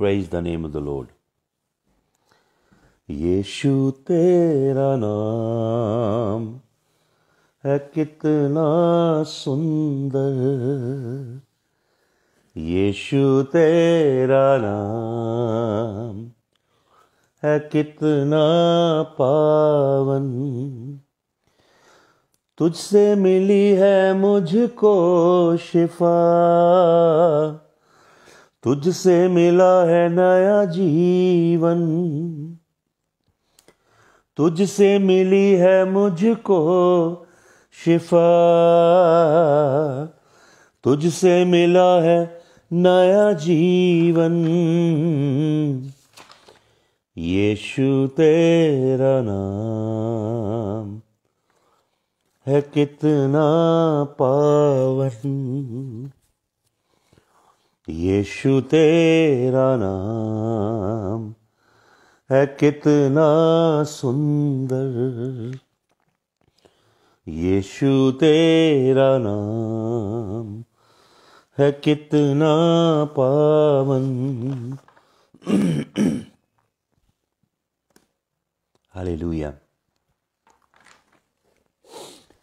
Praise the name of the Lord Yeshu तेरा नाम है कितना सुंदर यीशु तेरा नाम है कितना पावन तुझसे मिली है मुझको शिफा तुझसे मिला है नया जीवन तुझसे मिली है मुझको शिफा तुझसे मिला है नया जीवन यीशु तेरा नाम है कितना पावन यीशु तेरा नाम है कितना सुंदर यीशु तेरा नाम है कितना पावन हालेलुया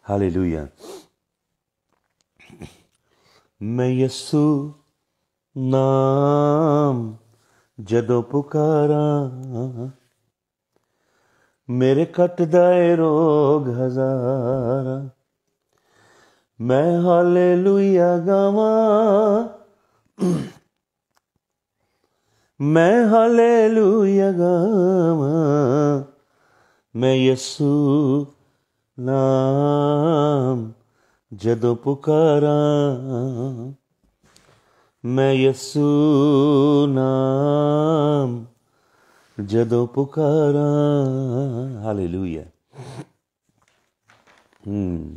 हालेलुया मैं यीशु ਨਾਮ ਜਦੋਂ ਪੁਕਾਰਾਂ ਮੇਰੇ ਕੱਟਦਾ ਏ ਰੋਗ ਹਜ਼ਾਰਾ ਮੈਂ ਹਾਲੇਲੂਇਆ ਗਾਵਾਂ ਮੈਂ ਹਾਲੇਲੂਇਆ ਗਾਵਾਂ ਮੈਂ ਯਿਸੂ ਨਾਮ ਜਦੋਂ ਪੁਕਾਰਾਂ मैं यसू नाम जदों पुकारा हाले लू है हम्म।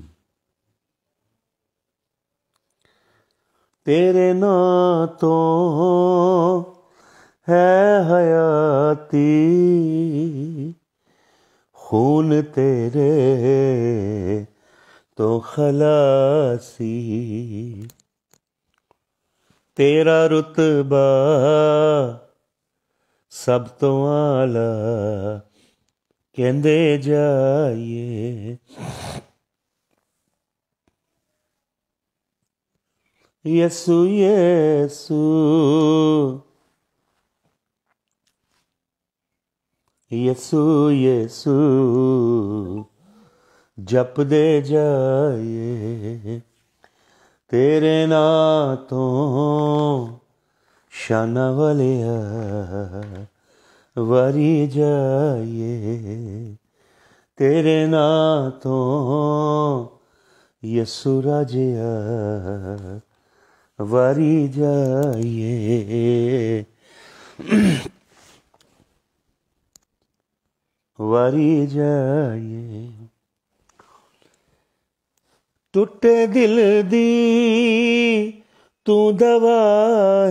तेरे ना तो है हयाती खून तेरे तो खलासी तेरा रुतबा सब तो आला केंदे जाइए यसु यसु यसु यसु जपदे जाइए तेरे ना तो शाना वाले वरी जाइए तेरे ना तो यसुरा वरी वारी जाइए वरी जाइए टूट दिल दी तू दवा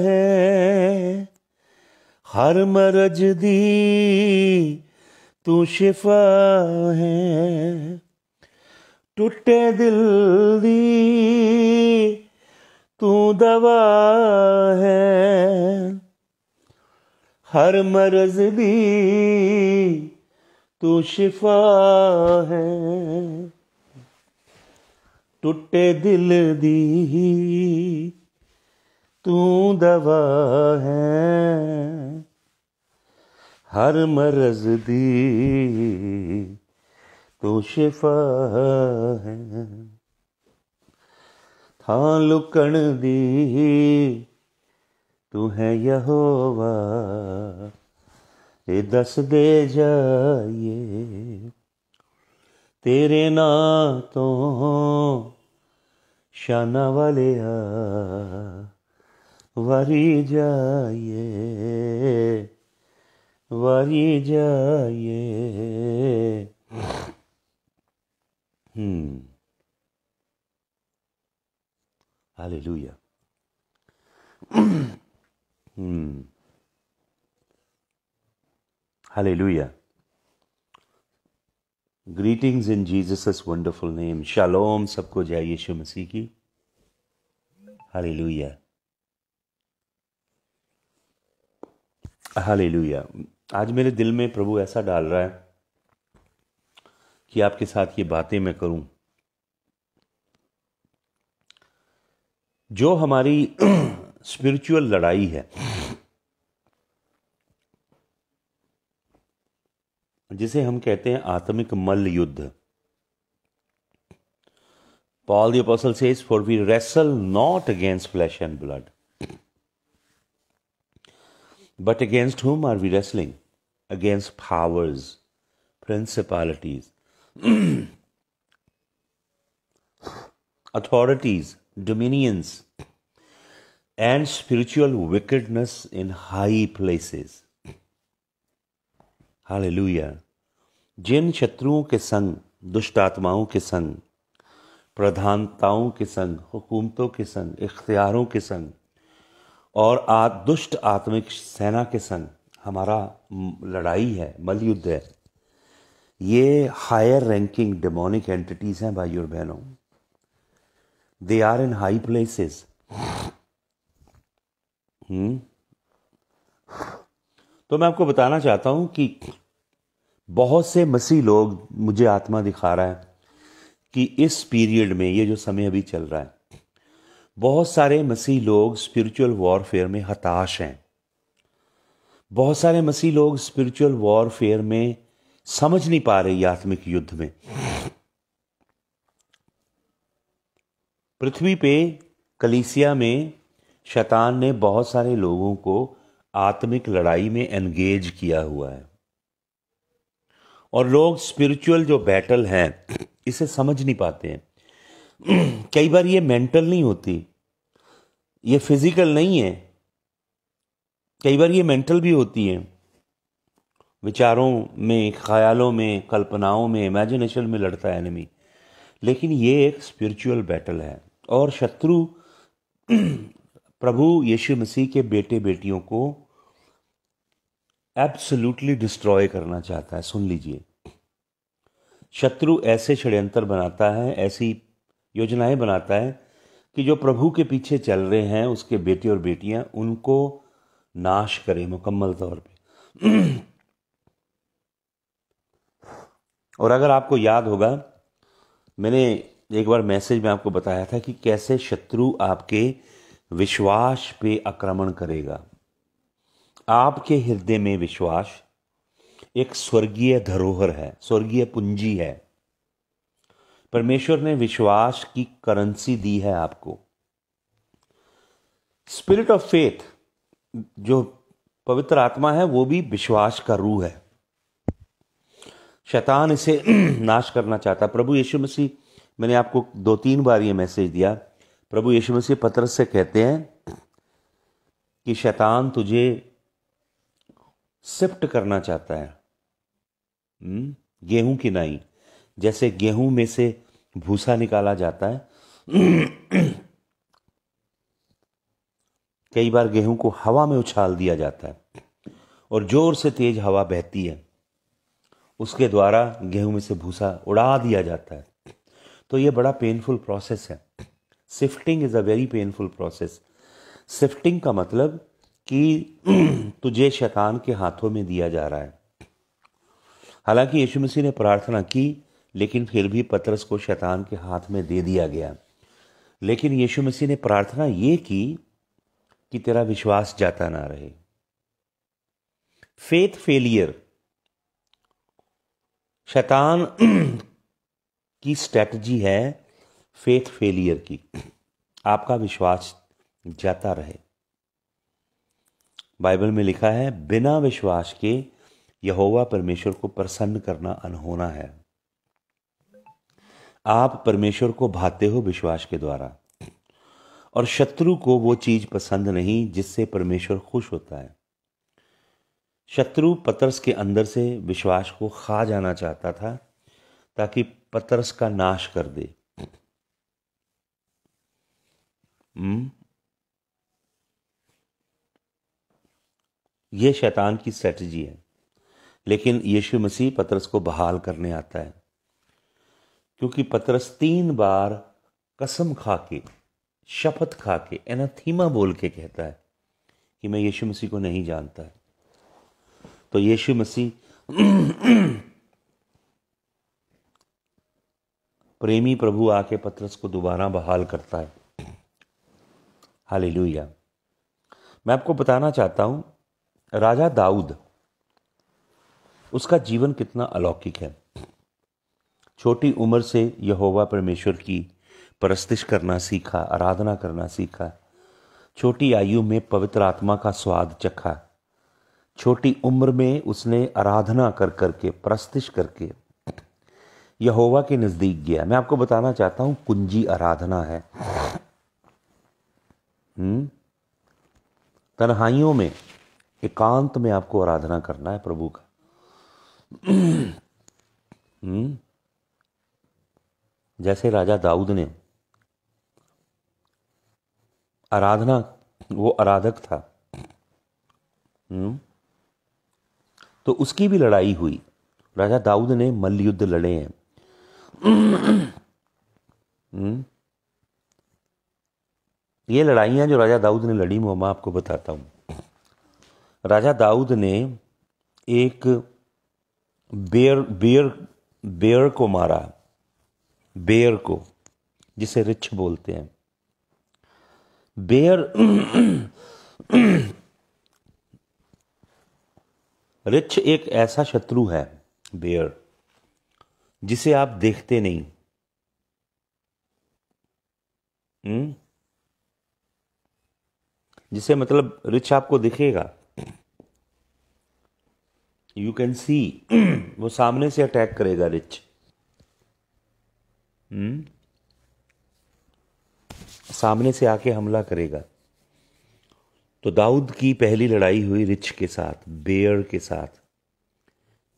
है हर मरज दी तू शिफा है टूटे दिल दी तू दवा है हर मरज दी तू शिफा है ਟੁੱਟੇ ਦਿਲ ਦੀ ਤੂੰ ਦਵਾ ਹੈ ਹਰ ਮਰਜ਼ ਦੀ ਤੂੰ ਸ਼ਿਫਾ ਹੈ ਥਾਂ ਲੁਕਣ ਦੀ ਤੂੰ ਹੈ ਯਹੋਵਾ ਇਹ ਦੱਸ ਦੇ ਜਾਈਏ ਤੇਰੇ ਨਾਂ ਤੋਂ ಶನವಲೆಯ ವರಿ ಜಾಯೇ Hallelujah. Hallelujah. Greetings in Jesus wonderful name shalom सबको जय यीशु मसीह की हालेलुया हालेलुया आज मेरे दिल में प्रभु ऐसा डाल रहा है कि आपके साथ ये बातें मैं करूं जो हमारी स्पिरिचुअल लड़ाई है जिसे हम कहते हैं आत्मिक मल्ल युद्ध Paul the apostle for we wrestle not against flesh and blood but against whom are we wrestling against powers principalities authorities dominions and spiritual wickedness in high places hallelujah जिन शत्रुओं के संग दुष्ट आत्माओं के संग प्रधानताओं के संग हुकूमतों के संग इख्तियारों के संग और आ दुष्ट आत्मिक सेना के संग हमारा लड़ाई है मलयुद्ध है ये हायर रैंकिंग डेमोनिक एंटिटीज़ हैं भाई और बहनों they are in high places hmm तो मैं आपको बताना चाहता हूं कि बहुत से मसीह लोग मुझे आत्मा दिखा रहा है कि इस पीरियड में ये जो समय अभी चल रहा है बहुत सारे मसीह लोग स्पिरिचुअल वॉरफेयर में हताश हैं बहुत सारे मसीह लोग स्पिरिचुअल वॉरफेयर में समझ नहीं पा रहे आत्मिक युद्ध में पृथ्वी पे कलीसिया में शैतान ने बहुत सारे लोगों को आत्मिक लड़ाई में एंगेज किया हुआ है और लोग स्पिरिचुअल जो बैटल हैं इसे समझ नहीं पाते हैं कई बार ये मेंटल नहीं होती ये फिजिकल नहीं है कई बार ये मेंटल भी होती है विचारों में ख्यालों में कल्पनाओं में इमेजिनेशन में लड़ता है एनिमी लेकिन ये एक स्पिरिचुअल बैटल है और शत्रु प्रभु यीशु मसीह के बेटे बेटियों को एब्सोल्युटली डिस्ट्रॉय करना चाहता है सुन लीजिए शत्रु ऐसे षड्यंत्र बनाता है ऐसी योजनाएं बनाता है कि जो प्रभु के पीछे चल रहे हैं उसके बेटे और बेटियां उनको नाश करें मुकम्मल तौर पे और अगर आपको याद होगा मैंने एक बार मैसेज में आपको बताया था कि कैसे शत्रु आपके विश्वास पे आक्रमण करेगा आपके हृदय में विश्वास एक स्वर्गीय धरोहर है स्वर्गीय पूंजी है परमेश्वर ने विश्वास की करेंसी दी है आपको स्पिरिट ऑफ फेथ जो पवित्र आत्मा है वो भी विश्वास का रूह है शैतान इसे नाश करना चाहता प्रभु यीशु मसीह मैंने आपको दो तीन बार ये मैसेज दिया प्रभु यीशु मसीह पत्र से कहते हैं कि शैतान तुझे शिफ्ट करना चाहता है हम्म, गेहूं की नाई जैसे गेहूं में से भूसा निकाला जाता है कई बार गेहूं को हवा में उछाल दिया जाता है और जोर से तेज हवा बहती है उसके द्वारा गेहूं में से भूसा उड़ा दिया जाता है तो ये बड़ा पेनफुल प्रोसेस है shifting is a very painful process shifting का मतलब कि तुझे शैतान के हाथों में दिया जा रहा है हालांकि यीशु मसीह ने प्रार्थना की लेकिन फिर भी पतरस को शैतान के हाथ में दे दिया गया लेकिन यीशु मसीह ने प्रार्थना ये की कि तेरा विश्वास जाता ना रहे फेथ फेलियर शैतान की स्ट्रैटेजी है फेथ फेलियर की आपका विश्वास जाता रहे बाइबल में लिखा है बिना विश्वास के यहोवा परमेश्वर को प्रसन्न करना अनहोना है आप परमेश्वर को भाते हो विश्वास के द्वारा और शत्रु को वो चीज पसंद नहीं जिससे परमेश्वर खुश होता है शत्रु पतरस के अंदर से विश्वास को खा जाना चाहता था ताकि पतरस का नाश कर दे हुँ? हम्म? ये शैतान की स्ट्रेटजी है लेकिन यीशु मसीह पतरस को बहाल करने आता है क्योंकि पतरस तीन बार कसम खा के शपथ खा के एनाथीमा बोल के कहता है कि मैं यीशु मसीह को नहीं जानता है तो यीशु मसीह प्रेमी प्रभु आके पतरस को दोबारा बहाल करता है हालेलुया मैं आपको बताना चाहता हूं राजा दाऊद उसका जीवन कितना अलौकिक है छोटी उम्र से यहोवा परमेश्वर की परस्तिश करना सीखा आराधना करना सीखा छोटी आयु में पवित्र आत्मा का स्वाद चखा छोटी उम्र में उसने आराधना कर करके परस्तिश करके यहोवा के नज़दीक गया मैं आपको बताना चाहता हूँ कुंजी आराधना है हम्म? तन्हाइयों में एकांत में आपको आराधना करना है प्रभु का हम्म? जैसे राजा दाऊद ने आराधना वो आराधक था हम्म? तो उसकी भी लड़ाई हुई राजा दाऊद ने मल्लयुद्ध लड़े हैं ये लड़ाइयाँ जो राजा दाऊद ने लड़ी मैं आपको बताता हूँ राजा दाऊद ने एक बेयर बेयर बेयर को मारा बेयर को जिसे रिच बोलते हैं बेयर रिच एक ऐसा शत्रु है बेयर जिसे आप देखते नहीं हुँ? हम्म? जिसे मतलब रिच आपको दिखेगा यू कैन सी वो सामने से अटैक करेगा रिच हम्म सामने से आके हमला करेगा तो दाऊद की पहली लड़ाई हुई रिच के साथ बेयर के साथ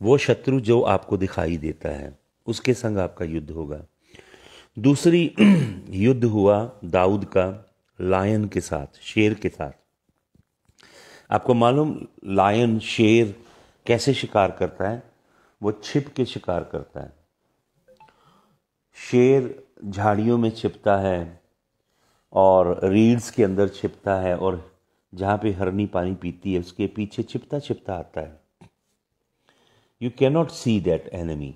वो शत्रु जो आपको दिखाई देता है उसके संग आपका युद्ध होगा दूसरी युद्ध हुआ दाऊद का लायन के साथ शेर के साथ आपको मालूम लायन शेर कैसे शिकार करता है वो छिप के शिकार करता है शेर झाड़ियों में छिपता है और रीड्स के अंदर छिपता है और जहाँ पे हरनी पानी पीती है उसके पीछे छिपता छिपता आता है you cannot see that enemy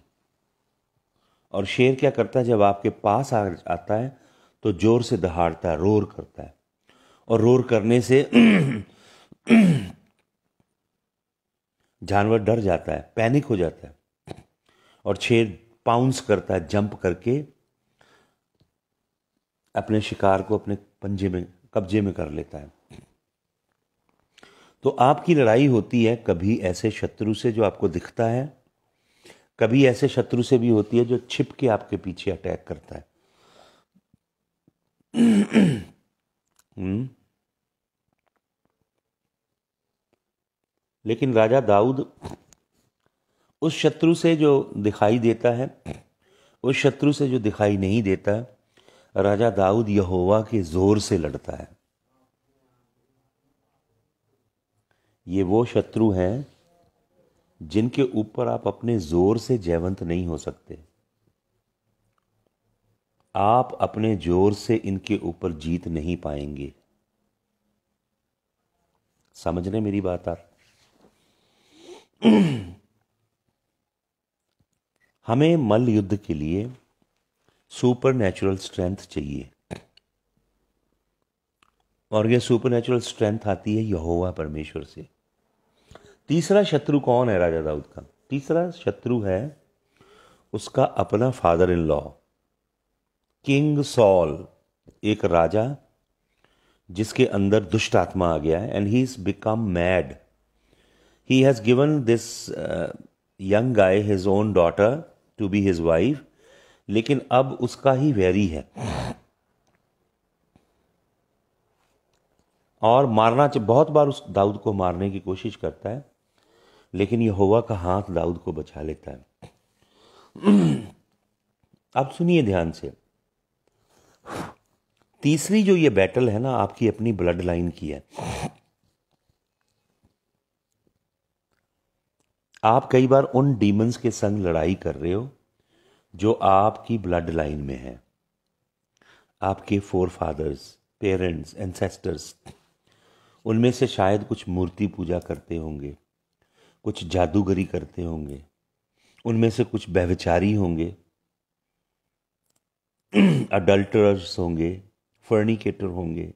और शेर क्या करता है जब आपके पास आ, आता है तो जोर से दहाड़ता है रोर करता है और रोर करने से जानवर डर जाता है पैनिक हो जाता है और छेद पाउंस करता है जंप करके अपने शिकार को अपने पंजे में कब्जे में कर लेता है तो आपकी लड़ाई होती है कभी ऐसे शत्रु से जो आपको दिखता है कभी ऐसे शत्रु से भी होती है जो छिप के आपके पीछे अटैक करता है हम्म। लेकिन राजा दाऊद उस शत्रु से जो दिखाई देता है उस शत्रु से जो दिखाई नहीं देता राजा दाऊद यहोवा के जोर से लड़ता है ये वो शत्रु हैं जिनके ऊपर आप अपने जोर से जयवंत नहीं हो सकते आप अपने जोर से इनके ऊपर जीत नहीं पाएंगे समझ रहे मेरी बात आप हमें मल युद्ध के लिए सुपर नेचुरल स्ट्रेंथ चाहिए और यह सुपर नेचुरल स्ट्रेंथ आती है यहोवा परमेश्वर से तीसरा शत्रु कौन है राजा दाऊद का तीसरा शत्रु है उसका अपना father in law king Saul एक राजा जिसके अंदर दुष्ट आत्मा आ गया है and he is become mad he has given this young guy his own daughter to be his wife लेकिन अब उसका ही वैरी है और मारना बहुत बार उस दाऊद को मारने की कोशिश करता है लेकिन होवा का हाथ दाऊद को बचा लेता है अब सुनिए ध्यान से तीसरी जो ये बैटल है ना आपकी अपनी ब्लड लाइन की है आप कई बार उन डीमंस के संग लड़ाई कर रहे हो जो आपकी ब्लड लाइन में है आपके फोर फादर्स पेरेंट्स एंसेस्टर्स उनमें से शायद कुछ मूर्ति पूजा करते होंगे कुछ जादूगरी करते होंगे उनमें से कुछ व्यभिचारी होंगे adulterers honge fornicator honge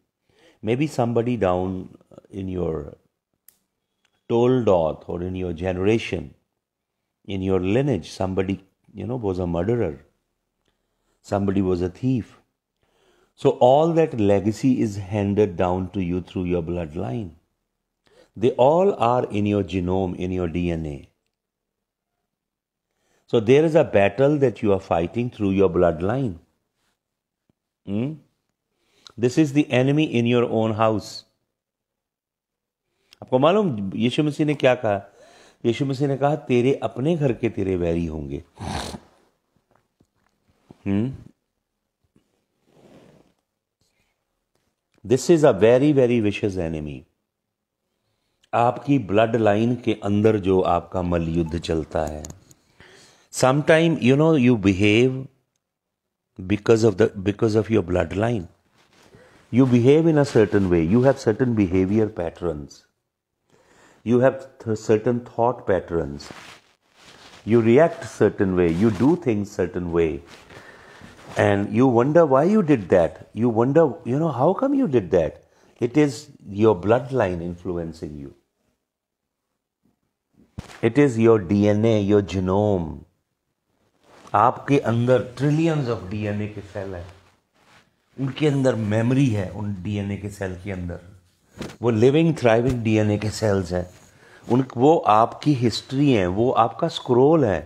maybe somebody down in your told oath or in your generation in your lineage somebody you know was a murderer somebody was a thief so all that legacy is handed down to you through your bloodline they all are in your genome in your dna so there is a battle that you are fighting through your bloodline Hmm? This is the enemy in your own house आपको मालूम यीशु मसीह ने क्या कहा यीशु मसीह ने कहा तेरे अपने घर के तेरे वैरी होंगे this is a very very विशेष एनिमी आपकी ब्लड लाइन के अंदर जो आपका मल युद्ध चलता है sometime you know you behave because of the because of your bloodline you behave in a certain way you have certain behavior patterns you have th certain thought patterns you react certain way you do things certain way and you wonder why you did that you wonder you know how come you did that it is your bloodline influencing you it is your dna your genome आपके अंदर trillions of DNA के cell है उनके अंदर memory है उन DNA के cell के अंदर वो लिविंग थ्राइविंग डीएनए के सेल्स हैं उन वो आपकी हिस्ट्री है वो आपका स्क्रोल है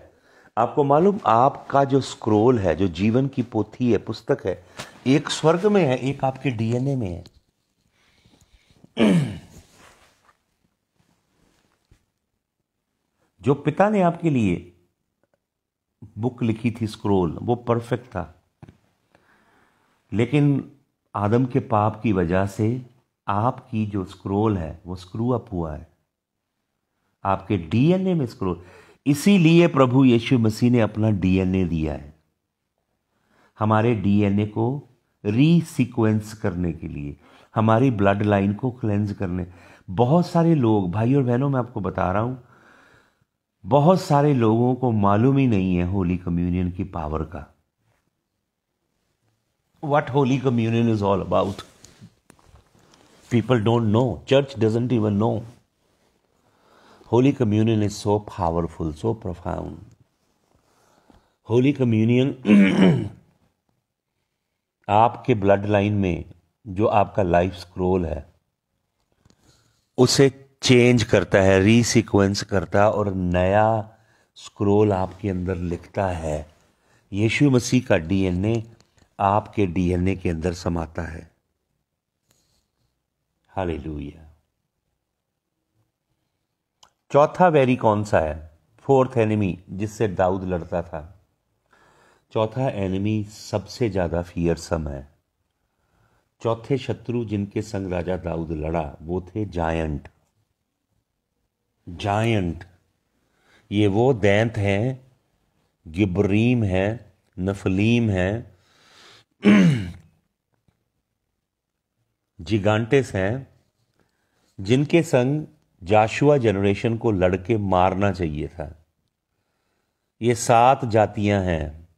आपको मालूम आपका जो स्क्रोल है जो जीवन की पोथी है पुस्तक है एक स्वर्ग में है एक आपके डीएनए में है जो पिता ने आपके लिए बुक लिखी थी स्क्रोल वो परफेक्ट था लेकिन आदम के पाप की वजह से आपकी जो स्क्रोल है वो स्क्रू अप हुआ है आपके डीएनए में स्क्रोल इसीलिए प्रभु यीशु मसीह ने अपना डीएनए दिया है हमारे डीएनए को रीसिक्वेंस करने के लिए हमारी ब्लड लाइन को क्लेंज करने बहुत सारे लोग भाई और बहनों मैं आपको बता रहा हूँ बहुत सारे लोगों को मालूम ही नहीं है होली कम्युनियन की पावर का what holy communion is all about people don't know church doesn't even know holy communion is so powerful so profound holy communion आपके ब्लड लाइन में जो आपका लाइफ स्क्रोल है उसे चेंज करता है रीसीक्वेंस करता है और नया स्क्रोल आपके अंदर लिखता है यीशु मसीह का डीएनए आपके डीएनए के अंदर समाता है हालेलुया चौथा वेरी कौन सा है फोर्थ एनिमी जिससे दाऊद लड़ता था चौथा एनिमी सबसे ज़्यादा फियरसम है चौथे शत्रु जिनके संग राजा दाऊद लड़ा वो थे जायंट जायंट ये वो दैंत हैं गिब्रीम हैं नफलीम हैं जिगांटेस हैं जिनके संग जाशुआ जनरेशन को लड़के मारना चाहिए था ये सात जातियां हैं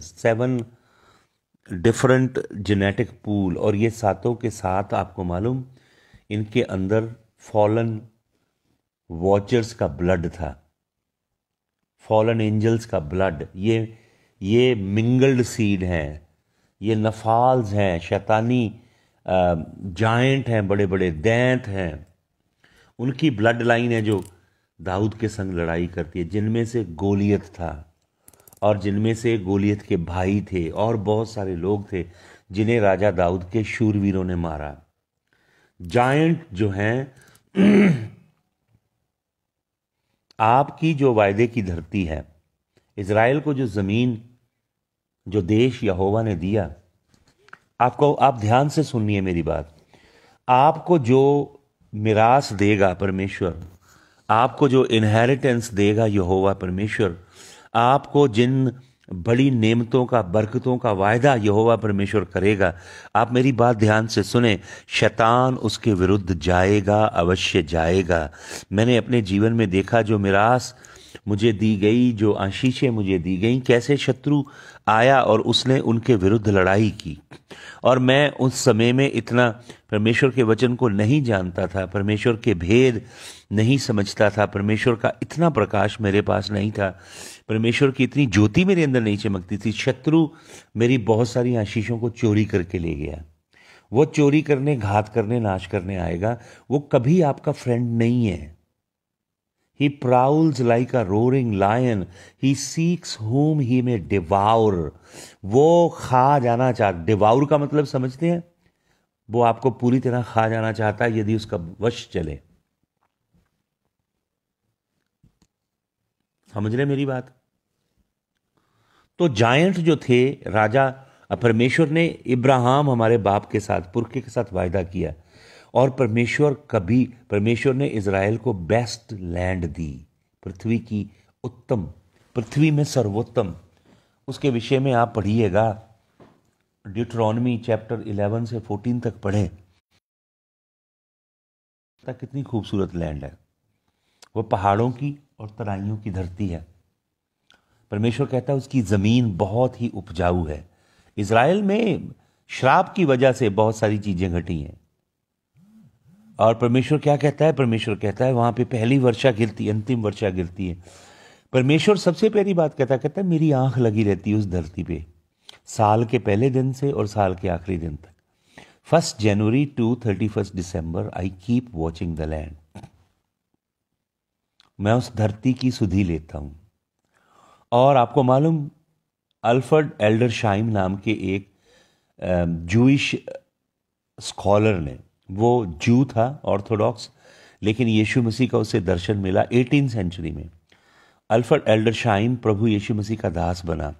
सेवन डिफरेंट जेनेटिक पूल और ये सातों के साथ आपको मालूम इनके अंदर फॉलन वॉचर्स का ब्लड था फॉलन एंजल्स का ब्लड ये ये मिंगल्ड सीड हैं ये नफाल्स हैं शैतानी जाइंट हैं बड़े बड़े दैंत हैं उनकी ब्लड लाइन है जो दाऊद के संग लड़ाई करती है जिनमें से गोलियत था और जिनमें से गोलियत के भाई थे और बहुत सारे लोग थे जिन्हें राजा दाऊद के शूरवीरों ने मारा जायंट जो हैं आपकी जो वायदे की धरती है इसराइल को जो ज़मीन जो देश यहोवा ने दिया आपको आप ध्यान से सुनिए मेरी बात आपको जो मिरास देगा परमेश्वर आपको जो इनहेरिटेंस देगा यहोवा परमेश्वर आपको जिन बड़ी नेमतों का बरकतों का वायदा यहोवा परमेश्वर करेगा आप मेरी बात ध्यान से सुने शैतान उसके विरुद्ध जाएगा अवश्य जाएगा मैंने अपने जीवन में देखा जो मिरास मुझे दी गई जो आशीषें मुझे दी गई कैसे शत्रु आया और उसने उनके विरुद्ध लड़ाई की और मैं उस समय में इतना परमेश्वर के वचन को नहीं जानता था परमेश्वर के भेद नहीं समझता था परमेश्वर का इतना प्रकाश मेरे पास नहीं था परमेश्वर की इतनी ज्योति मेरे अंदर नहीं चमकती थी शत्रु मेरी बहुत सारी आशीषों को चोरी करके ले गया वो चोरी करने घात करने नाश करने आएगा वो कभी आपका फ्रेंड नहीं है he prowls like a roaring lion he seeks whom he may devour वो खा जाना चाह डिवाउर का मतलब समझते हैं वो आपको पूरी तरह खा जाना चाहता है यदि उसका वश चले समझ रहे मेरी बात तो जायंट जो थे राजा परमेश्वर ने इब्राहिम हमारे बाप के साथ पुरखे के साथ वायदा किया और परमेश्वर कभी परमेश्वर ने इसराइल को बेस्ट लैंड दी पृथ्वी की उत्तम पृथ्वी में सर्वोत्तम उसके विषय में आप पढ़िएगा ड्यूट्रॉनमी चैप्टर 11 से 14 तक पढ़ें कितनी खूबसूरत लैंड है वह पहाड़ों की और तराइयों की धरती है परमेश्वर कहता है उसकी ज़मीन बहुत ही उपजाऊ है इसराइल में श्राप की वजह से बहुत सारी चीज़ें घटी हैं और परमेश्वर क्या कहता है परमेश्वर कहता है वहां पे पहली वर्षा गिरती है अंतिम वर्षा गिरती है परमेश्वर सबसे पहली बात कहता है कहता है मेरी आंख लगी रहती है उस धरती पे साल के पहले दिन से और साल के आखिरी दिन तक first January to thirty first December I keep watching the land मैं उस धरती की सुधी लेता हूं और आपको मालूम अल्फर्ड एल्डर शाइम नाम के एक जूश स्कॉलर ने वो जू था ऑर्थोडॉक्स लेकिन यीशु मसीह का उसे दर्शन मिला एटीन सेंचुरी में अल्फर्ड एल्डर शाइम प्रभु यीशु मसीह का दास बना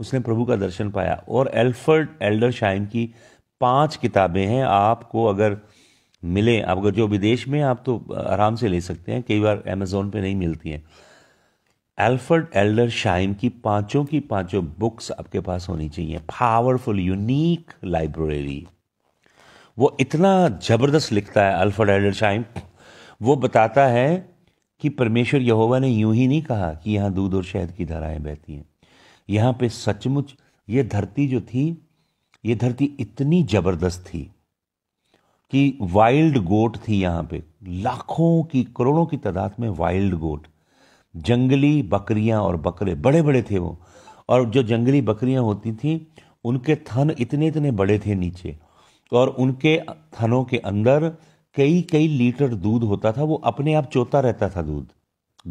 उसने प्रभु का दर्शन पाया और एल्फर्ड एल्डर शाइम की पांच किताबें हैं आपको अगर मिले आप अगर जो विदेश में आप तो आराम से ले सकते हैं कई बार अमेज़ोन पे नहीं मिलती हैं एल्फर्ड एल्डर शाइन की पांचों की पांचों बुक्स आपके पास होनी चाहिए पावरफुल यूनिक लाइब्रेरी वो इतना ज़बरदस्त लिखता है अल्फर्ड एल्डर शाइन वो बताता है कि परमेश्वर यहोवा ने यूं ही नहीं कहा कि यहाँ दूध और शहद की धाराएं बहती हैं यहाँ पे सचमुच ये धरती जो थी ये धरती इतनी ज़बरदस्त थी कि वाइल्ड गोट थी यहाँ पे लाखों की करोड़ों की तादाद में वाइल्ड गोट जंगली बकरियां और बकरे बड़े बड़े थे वो और जो जंगली बकरियां होती थी उनके थन इतने इतने बड़े थे नीचे और उनके थनों के अंदर कई कई लीटर दूध होता था वो अपने आप चोता रहता था दूध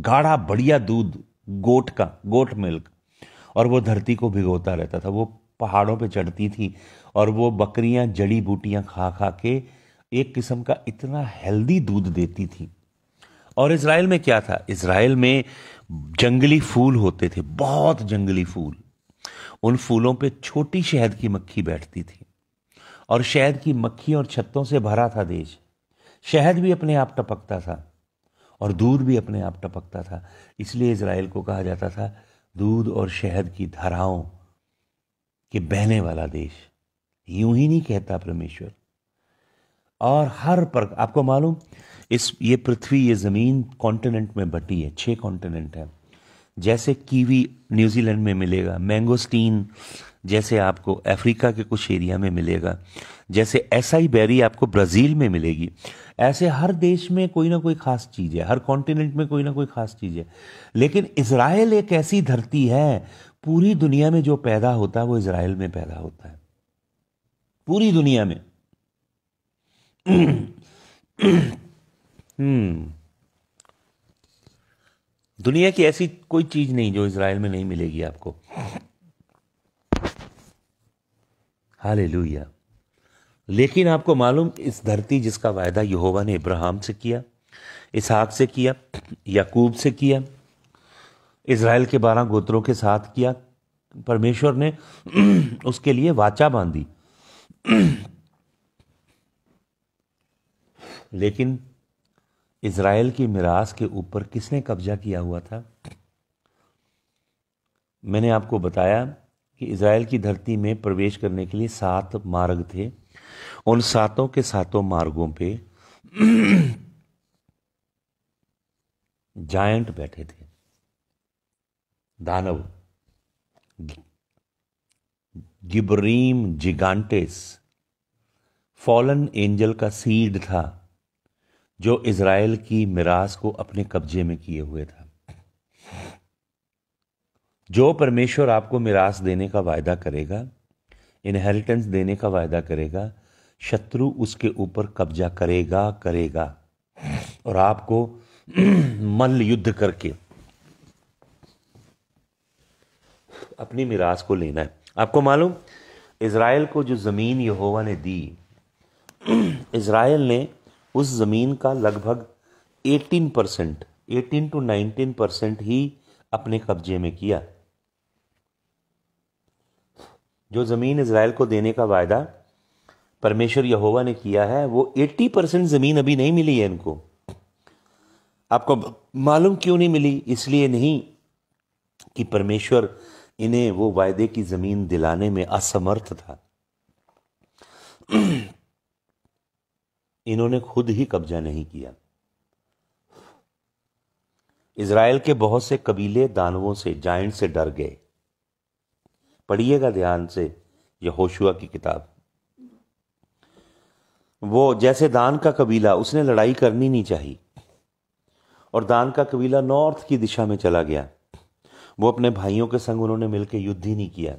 गाढ़ा बढ़िया दूध गोट का गोट मिल्क और वो धरती को भिगोता रहता था वो पहाड़ों पे चढ़ती थी और वो बकरियां जड़ी बूटियां खा खा के एक किस्म का इतना हेल्दी दूध देती थी और इसराइल में क्या था इसराइल में जंगली फूल होते थे बहुत जंगली फूल उन फूलों पे छोटी शहद की मक्खी बैठती थी और शहद की मक्खी और छत्तों से भरा था देश शहद भी अपने आप टपकता था और दूध भी अपने आप टपकता था इसलिए इसराइल को कहा जाता था दूध और शहद की धाराओं के बहने वाला देश यूं ही नहीं कहता परमेश्वर और हर पर आपको मालूम इस ये पृथ्वी ये ज़मीन कॉन्टिनेंट में बटी है छः कॉन्टिनेंट है जैसे कीवी न्यूजीलैंड में मिलेगा मैंगोस्टीन जैसे आपको अफ्रीका के कुछ एरिया में मिलेगा जैसे ही बेरी आपको ब्राज़ील में मिलेगी ऐसे हर देश में कोई ना कोई ख़ास चीज़ है हर कॉन्टिनेंट में कोई ना कोई ख़ास चीज़ है लेकिन इसराइल एक ऐसी धरती है पूरी दुनिया में जो पैदा होता है वो इसराइल में पैदा होता है पूरी दुनिया में हम्म दुनिया की ऐसी कोई चीज नहीं जो इसराइल में नहीं मिलेगी आपको हाले लेकिन आपको मालूम इस धरती जिसका वायदा यहोवा ने इब्राहिम से किया इसहाक से किया याकूब से किया इसराइल के बारह गोत्रों के साथ किया परमेश्वर ने उसके लिए वाचा बांधी लेकिन इसराइल की मिरास के ऊपर किसने कब्जा किया हुआ था मैंने आपको बताया कि इसराइल की धरती में प्रवेश करने के लिए सात मार्ग थे उन सातों के सातों मार्गों पे जायंट बैठे थे दानव गिबरीम जिगांटेस फॉलन एंजल का सीड था जो इसराइल की मिरास को अपने कब्जे में किए हुए था जो परमेश्वर आपको मिरास देने का वायदा करेगा इनहेरिटेंस देने का वायदा करेगा शत्रु उसके ऊपर कब्जा करेगा करेगा और आपको मल्ल युद्ध करके अपनी मिरास को लेना है आपको मालूम इसराइल को जो ज़मीन यहोवा ने दी इसराइल ने उस ज़मीन का लगभग 18 percent eighteen to nineteen percent ही अपने कब्जे में किया जो ज़मीन इसराइल को देने का वायदा परमेश्वर यहोवा ने किया है वो 80 परसेंट ज़मीन अभी नहीं मिली है इनको आपको मालूम क्यों नहीं मिली इसलिए नहीं कि परमेश्वर इन्हें वो वायदे की ज़मीन दिलाने में असमर्थ था इन्होंने खुद ही कब्जा नहीं किया इसराइल के बहुत से कबीले दानवों से जाइंट से डर गए पढ़िएगा ध्यान से यहोशुआ की किताब वो जैसे दान का कबीला उसने लड़ाई करनी नहीं चाहिए और दान का कबीला नॉर्थ की दिशा में चला गया वो अपने भाइयों के संग उन्होंने मिलकर युद्ध ही नहीं किया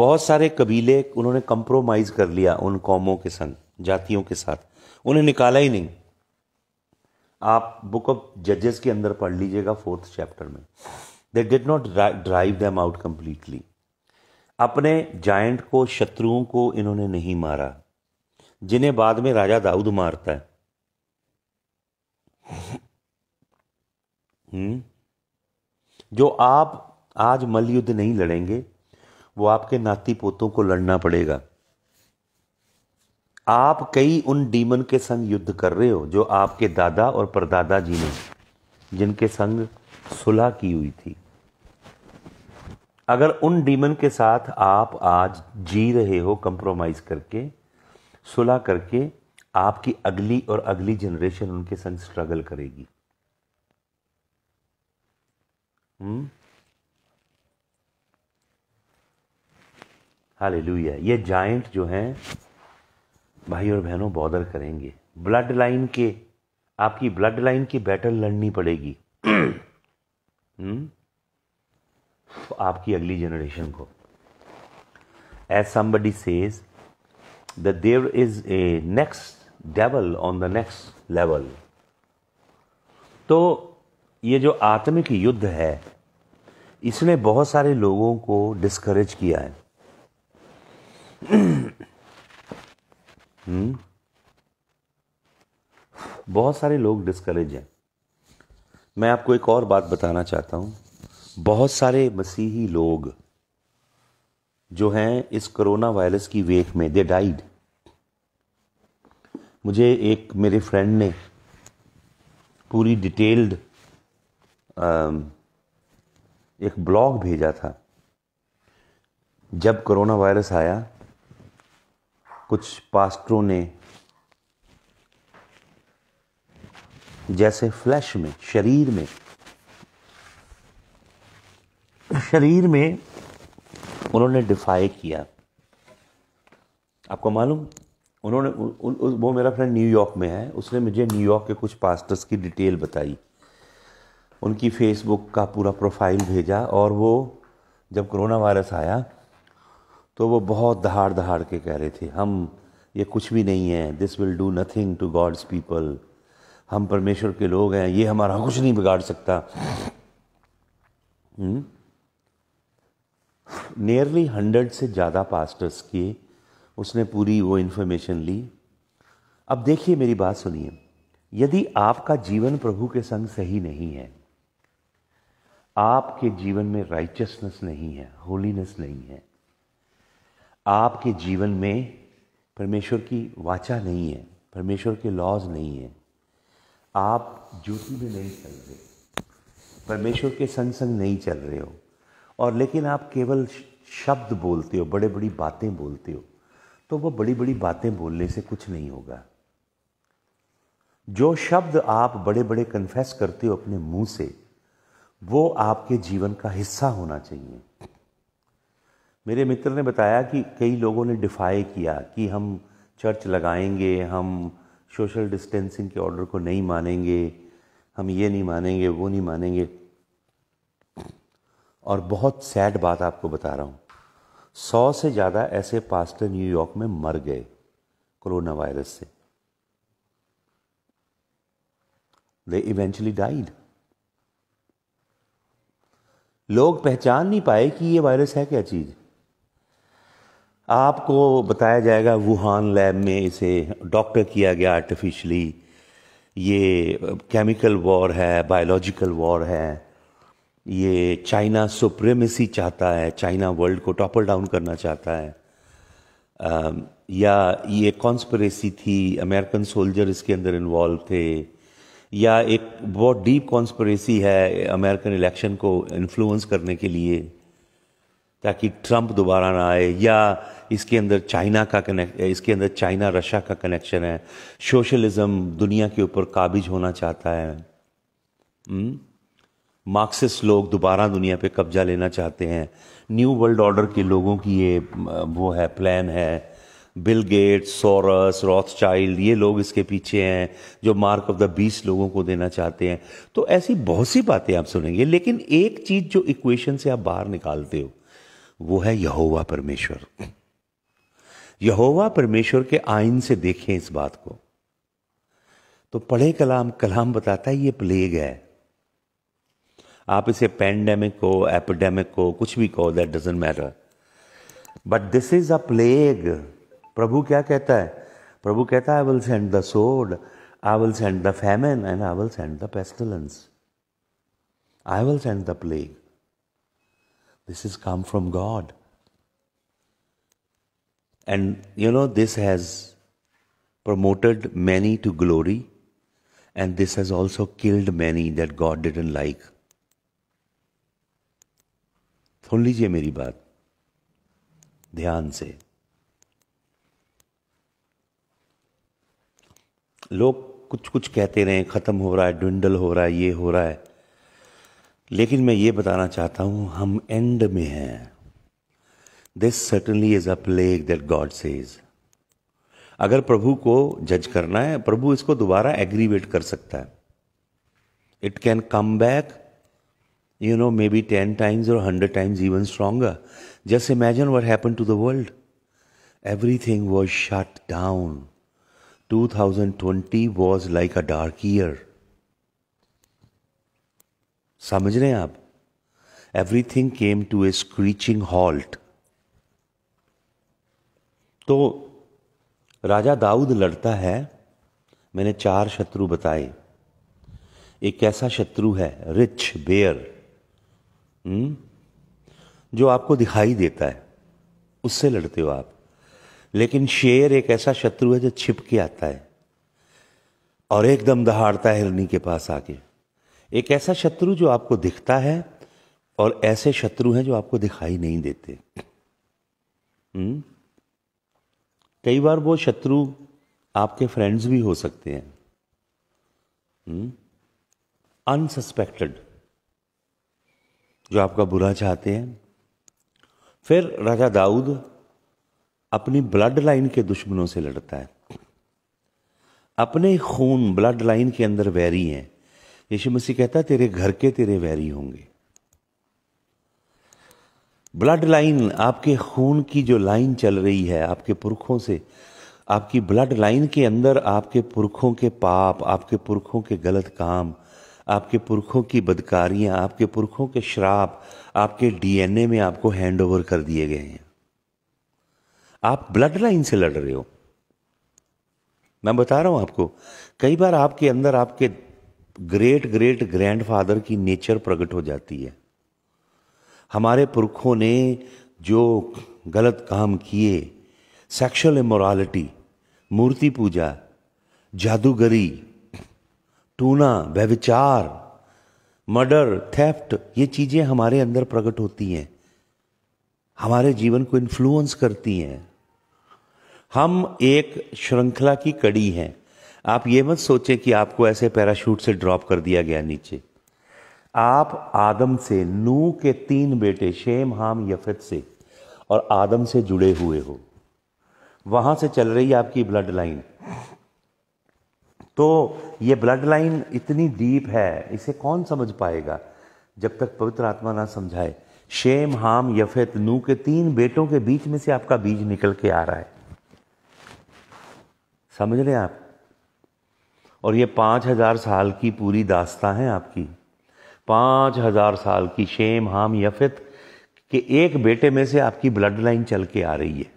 बहुत सारे कबीले उन्होंने कंप्रोमाइज कर लिया उन कौमों के संग जातियों के साथ उन्हें निकाला ही नहीं आप बुक ऑफ जजेस के अंदर पढ़ लीजिएगा फोर्थ चैप्टर में they did not drive them out completely अपने जायंट को शत्रुओं को इन्होंने नहीं मारा जिन्हें बाद में राजा दाऊद मारता है हुँ? हम्म। जो आप आज मलयुद्ध युद्ध नहीं लड़ेंगे वो आपके नाती पोतों को लड़ना पड़ेगा आप कई उन डीमन के संग युद्ध कर रहे हो जो आपके दादा और परदादा जी ने जिनके संग सुलह की हुई थी अगर उन डीमन के साथ आप आज जी रहे हो कंप्रोमाइज़ करके सुलह करके आपकी अगली और अगली जनरेशन उनके संग स्ट्रगल करेगी हम्म हालेलुया ये जाइंट जो हैं भाई और बहनों बॉदर करेंगे ब्लड लाइन के आपकी ब्लड लाइन की बैटल लड़नी पड़ेगी हम्म? आपकी अगली जनरेशन को as somebody says the devil is a next devil on the next level तो ये जो आत्मिक युद्ध है इसने बहुत सारे लोगों को डिस्करेज किया है हम्म? बहुत सारे लोग डिस्करेज हैं मैं आपको एक और बात बताना चाहता हूँ बहुत सारे मसीही लोग जो हैं इस कोरोना वायरस की वेख में दे डाइड मुझे एक मेरे फ्रेंड ने पूरी डिटेल्ड um, एक ब्लॉग भेजा था जब कोरोना वायरस आया कुछ पास्टरों ने जैसे फ्लैश में शरीर में शरीर में उन्होंने डिफाई किया आपको मालूम उन्होंने उ, उ, उ, वो मेरा फ्रेंड न्यूयॉर्क में है उसने मुझे न्यूयॉर्क के कुछ पास्टर्स की डिटेल बताई उनकी फेसबुक का पूरा प्रोफाइल भेजा और वो जब कोरोना वायरस आया तो वो बहुत दहाड़ दहाड़ के कह रहे थे हम ये कुछ भी नहीं है this will do nothing to God's people हम परमेश्वर के लोग हैं ये हमारा कुछ नहीं बिगाड़ सकता नियरली हम्म? हंड्रेड से ज़्यादा पास्टर्स किए उसने पूरी वो इन्फॉर्मेशन ली अब देखिए मेरी बात सुनिए यदि आपका जीवन प्रभु के संग सही नहीं है आपके जीवन में राइचसनेस नहीं है होलीनेस नहीं है आपके जीवन में परमेश्वर की वाचा नहीं है परमेश्वर के लॉज नहीं है आप ज्योति में नहीं चल रहे परमेश्वर के संग संग नहीं चल रहे हो और लेकिन आप केवल शब्द बोलते हो बड़े बड़ी बातें बोलते हो तो वो बड़ी बड़ी बातें बोलने से कुछ नहीं होगा जो शब्द आप बड़े बड़े कन्फेस करते हो अपने मुंह से वो आपके जीवन का हिस्सा होना चाहिए मेरे मित्र ने बताया कि कई लोगों ने डिफाई किया कि हम चर्च लगाएंगे हम सोशल डिस्टेंसिंग के ऑर्डर को नहीं मानेंगे हम ये नहीं मानेंगे वो नहीं मानेंगे और बहुत सैड बात आपको बता रहा हूँ सौ से ज़्यादा ऐसे पास्टर न्यूयॉर्क में मर गए कोरोना वायरस से दे इवेंचुअली डाइड लोग पहचान नहीं पाए कि ये वायरस है क्या चीज़ आपको बताया जाएगा वुहान लैब में इसे डॉक्टर किया गया आर्टिफिशली ये केमिकल वॉर है बायोलॉजिकल वॉर है ये चाइना सुप्रीमेसी चाहता है चाइना वर्ल्ड को टॉपल डाउन करना चाहता है आ, um, या ये कॉन्स्परेसी थी अमेरिकन सोल्जर इसके अंदर इन्वॉल्व थे या एक बहुत डीप कॉन्स्परेसी है अमेरिकन इलेक्शन को इन्फ्लुएंस करने के लिए ताकि ट्रंप दोबारा ना आए या इसके अंदर चाइना का कनेक्ट इसके अंदर चाइना रशिया का कनेक्शन है सोशलिज्म दुनिया के ऊपर काबिज होना चाहता है मार्क्सिस्ट हम्म? लोग दोबारा दुनिया पे कब्जा लेना चाहते हैं न्यू वर्ल्ड ऑर्डर के लोगों की ये वो है प्लान है Bill Gates Soros Rothschild ये लोग इसके पीछे हैं जो मार्क ऑफ द बीस लोगों को देना चाहते हैं तो ऐसी बहुत सी बातें आप सुनेंगे लेकिन एक चीज़ जो इक्वेशन से आप बाहर निकालते हो वो है यहोवा परमेश्वर यहोवा परमेश्वर के आइन से देखें इस बात को तो पढ़े कलाम कलाम बताता है ये प्लेग है आप इसे पैंडेमिक हो एपिडेमिक को कुछ भी कहो that doesn't matter but this is a plague प्रभु क्या कहता है प्रभु कहता है आई will send the sword I will send the famine and I will send the pestilence I will send the plague This has come from God. And you know, this has promoted many to glory, and this has also killed many that God didn't like. सुन लीजिए मेरी बात ध्यान से लोग कुछ कुछ कहते रहे ख़त्म हो रहा है ड्विंडल हो रहा है ये हो रहा है लेकिन मैं ये बताना चाहता हूँ हम एंड में हैं this certainly is a plague that God says अगर प्रभु को जज करना है प्रभु इसको दोबारा एग्रीवेट कर सकता है it can come back you know maybe ten times और hundred times even stronger just imagine what happen to the world everything was shut down two thousand twenty was like a dark year समझ रहे हैं आप everything came to a screeching halt तो राजा दाऊद लड़ता है मैंने चार शत्रु बताए एक ऐसा शत्रु है रिच बेयर हम्म, जो आपको दिखाई देता है उससे लड़ते हो आप लेकिन शेर एक ऐसा शत्रु है जो छिप के आता है और एकदम दहाड़ता है हिरनी के पास आके एक ऐसा शत्रु जो आपको दिखता है और ऐसे शत्रु हैं जो आपको दिखाई नहीं देते हुँ? हम्म? कई बार वो शत्रु आपके फ्रेंड्स भी हो सकते हैं अनसस्पेक्टेड हम्म? जो आपका बुरा चाहते हैं फिर राजा दाऊद अपनी ब्लड लाइन के दुश्मनों से लड़ता है अपने खून ब्लड लाइन के अंदर वैरी हैं यीशु मसीह कहता तेरे घर के तेरे वैरी होंगे ब्लड लाइन आपके खून की जो लाइन चल रही है आपके पुरखों से आपकी ब्लड लाइन के अंदर आपके पुरखों के पाप आपके पुरखों के गलत काम आपके पुरखों की बदकारियां आपके पुरखों के श्राप आपके डीएनए में आपको हैंड ओवर कर दिए गए हैं आप ब्लड लाइन से लड़ रहे हो मैं बता रहा हूं आपको कई बार आपके अंदर आपके ग्रेट ग्रेट ग्रैंडफादर की नेचर प्रकट हो जाती है हमारे पुरखों ने जो गलत काम किए सेक्सुअल इमोरालिटी मूर्ति पूजा जादूगरी टूना व्यविचार मर्डर थेफ्ट ये चीज़ें हमारे अंदर प्रकट होती हैं हमारे जीवन को इन्फ्लुएंस करती हैं हम एक श्रृंखला की कड़ी हैं आप ये मत सोचें कि आपको ऐसे पैराशूट से ड्रॉप कर दिया गया नीचे आप आदम से नू के तीन बेटे शेम हाम यफत से और आदम से जुड़े हुए हो वहां से चल रही है आपकी ब्लड लाइन तो ये ब्लड लाइन इतनी डीप है इसे कौन समझ पाएगा जब तक पवित्र आत्मा ना समझाए शेम हाम यफेत नू के तीन बेटों के बीच में से आपका बीज निकल के आ रहा है समझ रहे हैं आप और ये पाँच हज़ार साल की पूरी दास्ता है आपकी पाँच हज़ार साल की शेम हाम यफित के एक बेटे में से आपकी ब्लड लाइन चल के आ रही है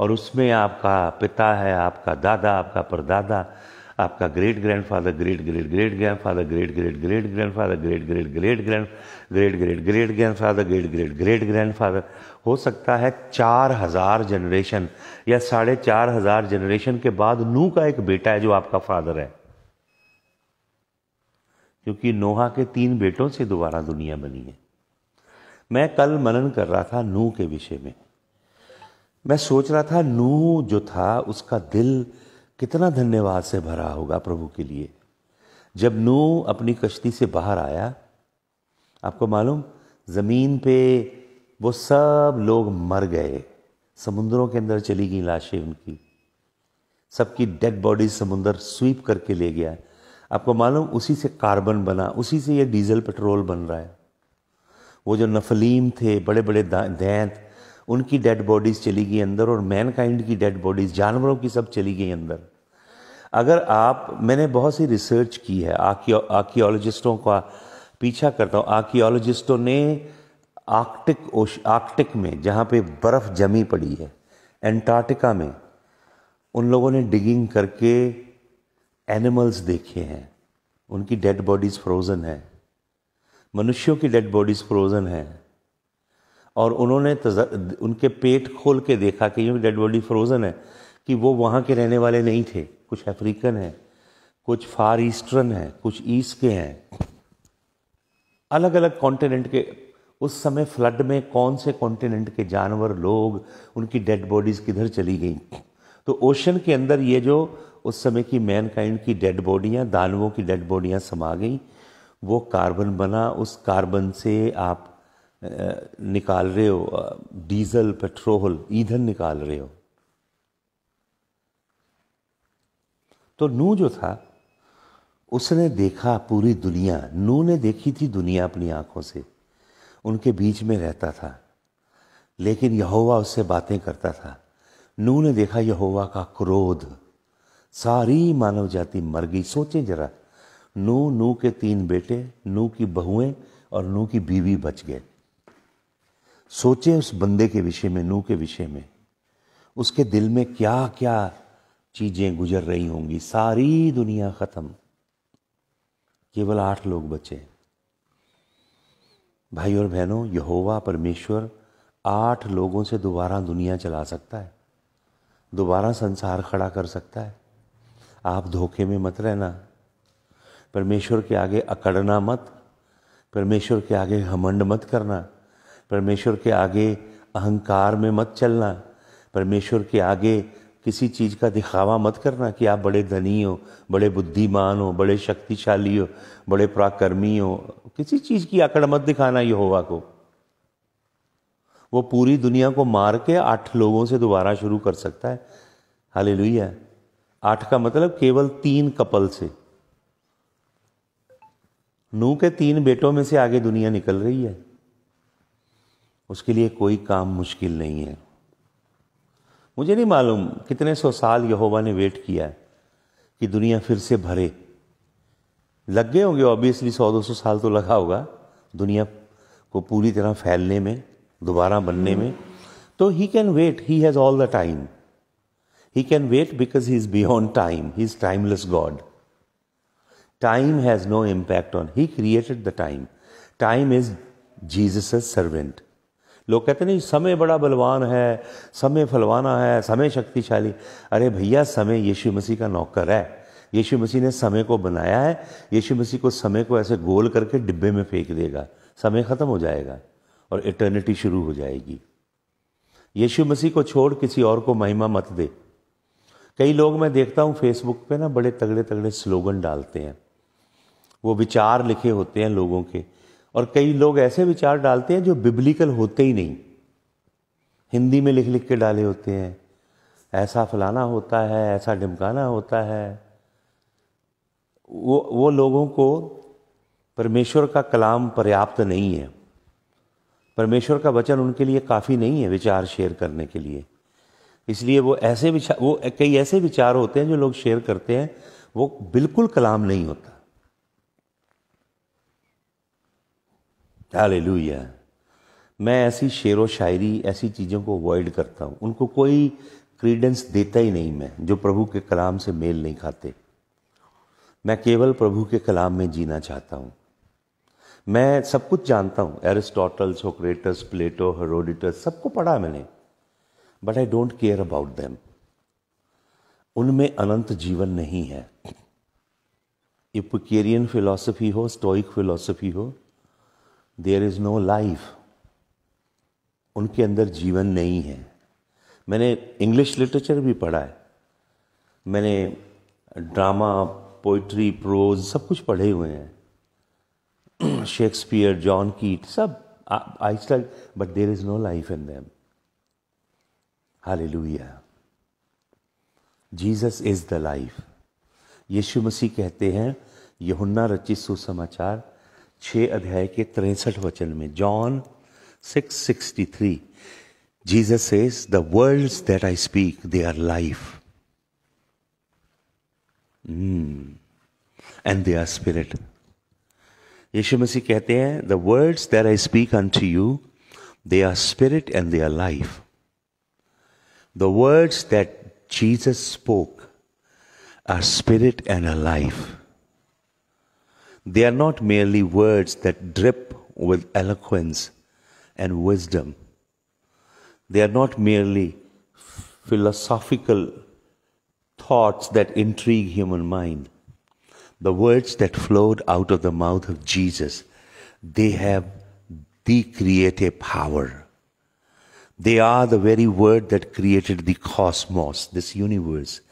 और उसमें आपका पिता है आपका दादा आपका परदादा आपका great grandfather great great great grandfather great great great grandfather great great great grand great great great grandfather great great great grandfather हो सकता है चार हज़ार जनरेशन या साढ़े चार हज़ार जनरेशन के बाद नू का एक बेटा है जो आपका फादर है क्योंकि नोहा के तीन बेटों से दोबारा दुनिया बनी है मैं कल मनन कर रहा था नू के विषय में मैं सोच रहा था नू जो था उसका दिल कितना धन्यवाद से भरा होगा प्रभु के लिए जब नू अपनी कश्ती से बाहर आया आपको मालूम ज़मीन पे वो सब लोग मर गए समुद्रों के अंदर चली गई लाशें उनकी सबकी डेड बॉडी समुंदर स्वीप करके ले गया आपको मालूम उसी से कार्बन बना उसी से ये डीजल पेट्रोल बन रहा है वो जो नफलीम थे बड़े बड़े दैंत उनकी डेड बॉडीज़ चली गई अंदर और मैनकाइंड की डेड बॉडीज़ जानवरों की सब चली गई अंदर अगर आप मैंने बहुत सी रिसर्च की है आर्कियोलॉजिस्टों का पीछा करता हूँ आर्कियोलॉजिस्टों ने आर्कटिक आर्कटिक में जहाँ पे बर्फ़ जमी पड़ी है एंटार्टिका में उन लोगों ने डिगिंग करके एनिमल्स देखे हैं उनकी डेड बॉडीज़ फ्रोज़न है मनुष्यों की डेड बॉडीज़ फ्रोज़न है और उन्होंने उनके पेट खोल के देखा कि ये डेड बॉडी फ्रोज़न है कि वो वहाँ के रहने वाले नहीं थे कुछ अफ्रीकन हैं कुछ फार ईस्टर्न हैं कुछ ईस्ट के हैं अलग अलग कॉन्टिनेंट के उस समय फ्लड में कौन से कॉन्टिनेंट के जानवर लोग उनकी डेड बॉडीज़ किधर चली गई तो ओशन के अंदर ये जो उस समय की मैनकाइंड की डेड बॉडियाँ दानवों की डेड बॉडियाँ समा गई वो कार्बन बना उस कार्बन से आप निकाल रहे हो डीजल पेट्रोल ईंधन निकाल रहे हो तो नू जो था उसने देखा पूरी दुनिया नू ने देखी थी दुनिया अपनी आंखों से उनके बीच में रहता था लेकिन यहोवा उससे बातें करता था नू ने देखा यहोवा का क्रोध सारी मानव जाति मर गई सोचें जरा नू नू के तीन बेटे नू की बहुएं और नू की बीवी बच गए सोचें उस बंदे के विषय में नू के विषय में उसके दिल में क्या क्या चीज़ें गुजर रही होंगी सारी दुनिया ख़त्म केवल आठ लोग बचे भाई और बहनों यहोवा परमेश्वर आठ लोगों से दोबारा दुनिया चला सकता है दोबारा संसार खड़ा कर सकता है आप धोखे में मत रहना परमेश्वर के आगे अकड़ना मत परमेश्वर के आगे घमंड मत करना परमेश्वर के आगे अहंकार में मत चलना परमेश्वर के आगे किसी चीज़ का दिखावा मत करना कि आप बड़े धनी हो बड़े बुद्धिमान हो बड़े शक्तिशाली हो बड़े पराक्रमी हो किसी चीज़ की आकड़ मत दिखाना यहोवा को वो पूरी दुनिया को मार के आठ लोगों से दोबारा शुरू कर सकता है हाल हालेलुया आठ का मतलब केवल तीन कपल से नू के तीन बेटों में से आगे दुनिया निकल रही है उसके लिए कोई काम मुश्किल नहीं है मुझे नहीं मालूम कितने सौ साल यहोवा ने वेट किया है कि दुनिया फिर से भरे लग गए होंगे ऑब्वियसली सौ दो सौ साल तो लगा होगा दुनिया को पूरी तरह फैलने में दोबारा बनने में तो he can wait he has all the time he can wait because he is beyond time he is timeless God time has no impact on he created the time time is Jesus servant लोग कहते नहीं समय बड़ा बलवान है समय फलवाना है समय शक्तिशाली अरे भैया समय यीशु मसीह का नौकर है यीशु मसीह ने समय को बनाया है यीशु मसीह को समय को ऐसे गोल करके डिब्बे में फेंक देगा समय ख़त्म हो जाएगा और इटर्निटी शुरू हो जाएगी यीशु मसीह को छोड़ किसी और को महिमा मत दे कई लोग मैं देखता हूँ फेसबुक पे ना बड़े तगड़े तगड़े स्लोगन डालते हैं वो विचार लिखे होते हैं लोगों के और कई लोग ऐसे विचार डालते हैं जो बिब्लिकल होते ही नहीं हिंदी में लिख लिख के डाले होते हैं ऐसा फलाना होता है ऐसा ढिमकाना होता है वो वो लोगों को परमेश्वर का कलाम पर्याप्त नहीं है परमेश्वर का वचन उनके लिए काफ़ी नहीं है विचार शेयर करने के लिए इसलिए वो ऐसे विचार वो कई ऐसे विचार होते हैं जो लोग शेयर करते हैं वो बिल्कुल कलाम नहीं होता हालेलुया मैं ऐसी शेर व शायरी ऐसी चीज़ों को अवॉइड करता हूँ उनको कोई क्रीडेंस देता ही नहीं मैं जो प्रभु के कलाम से मेल नहीं खाते मैं केवल प्रभु के कलाम में जीना चाहता हूँ मैं सब कुछ जानता हूँ एरिस्टोटल सोक्रेटस प्लेटो हेरोडिटस सबको पढ़ा मैंने but I don't care about them उनमें अनंत जीवन नहीं है इपकेरियन फिलॉसफी हो स्टोइक फिलॉसफी हो देयर इज़ नो लाइफ उनके अंदर जीवन नहीं है मैंने इंग्लिश लिटरेचर भी पढ़ा है मैंने ड्रामा पोइट्री प्रोज सब कुछ पढ़े हुए हैं शेक्सपियर जॉन कीट सब I style but there is no life in them लुहिया Jesus is the life Yeshu Masih कहते हैं यहुन्ना रचित सुसमाचार छः अध्याय के तिरसठ वचन में John six sixty three Jesus says the words that I speak they are life and they are spirit Yeshu Masih कहते हैं the words that I speak unto you they are spirit and they are life the words that Jesus spoke are spirit and are life They are not merely words that drip with eloquence and wisdom. They are not merely philosophical thoughts that intrigue human mind. The words that flowed out of the mouth of Jesus, they have the creative power. They are the very word that created the cosmos, this universe.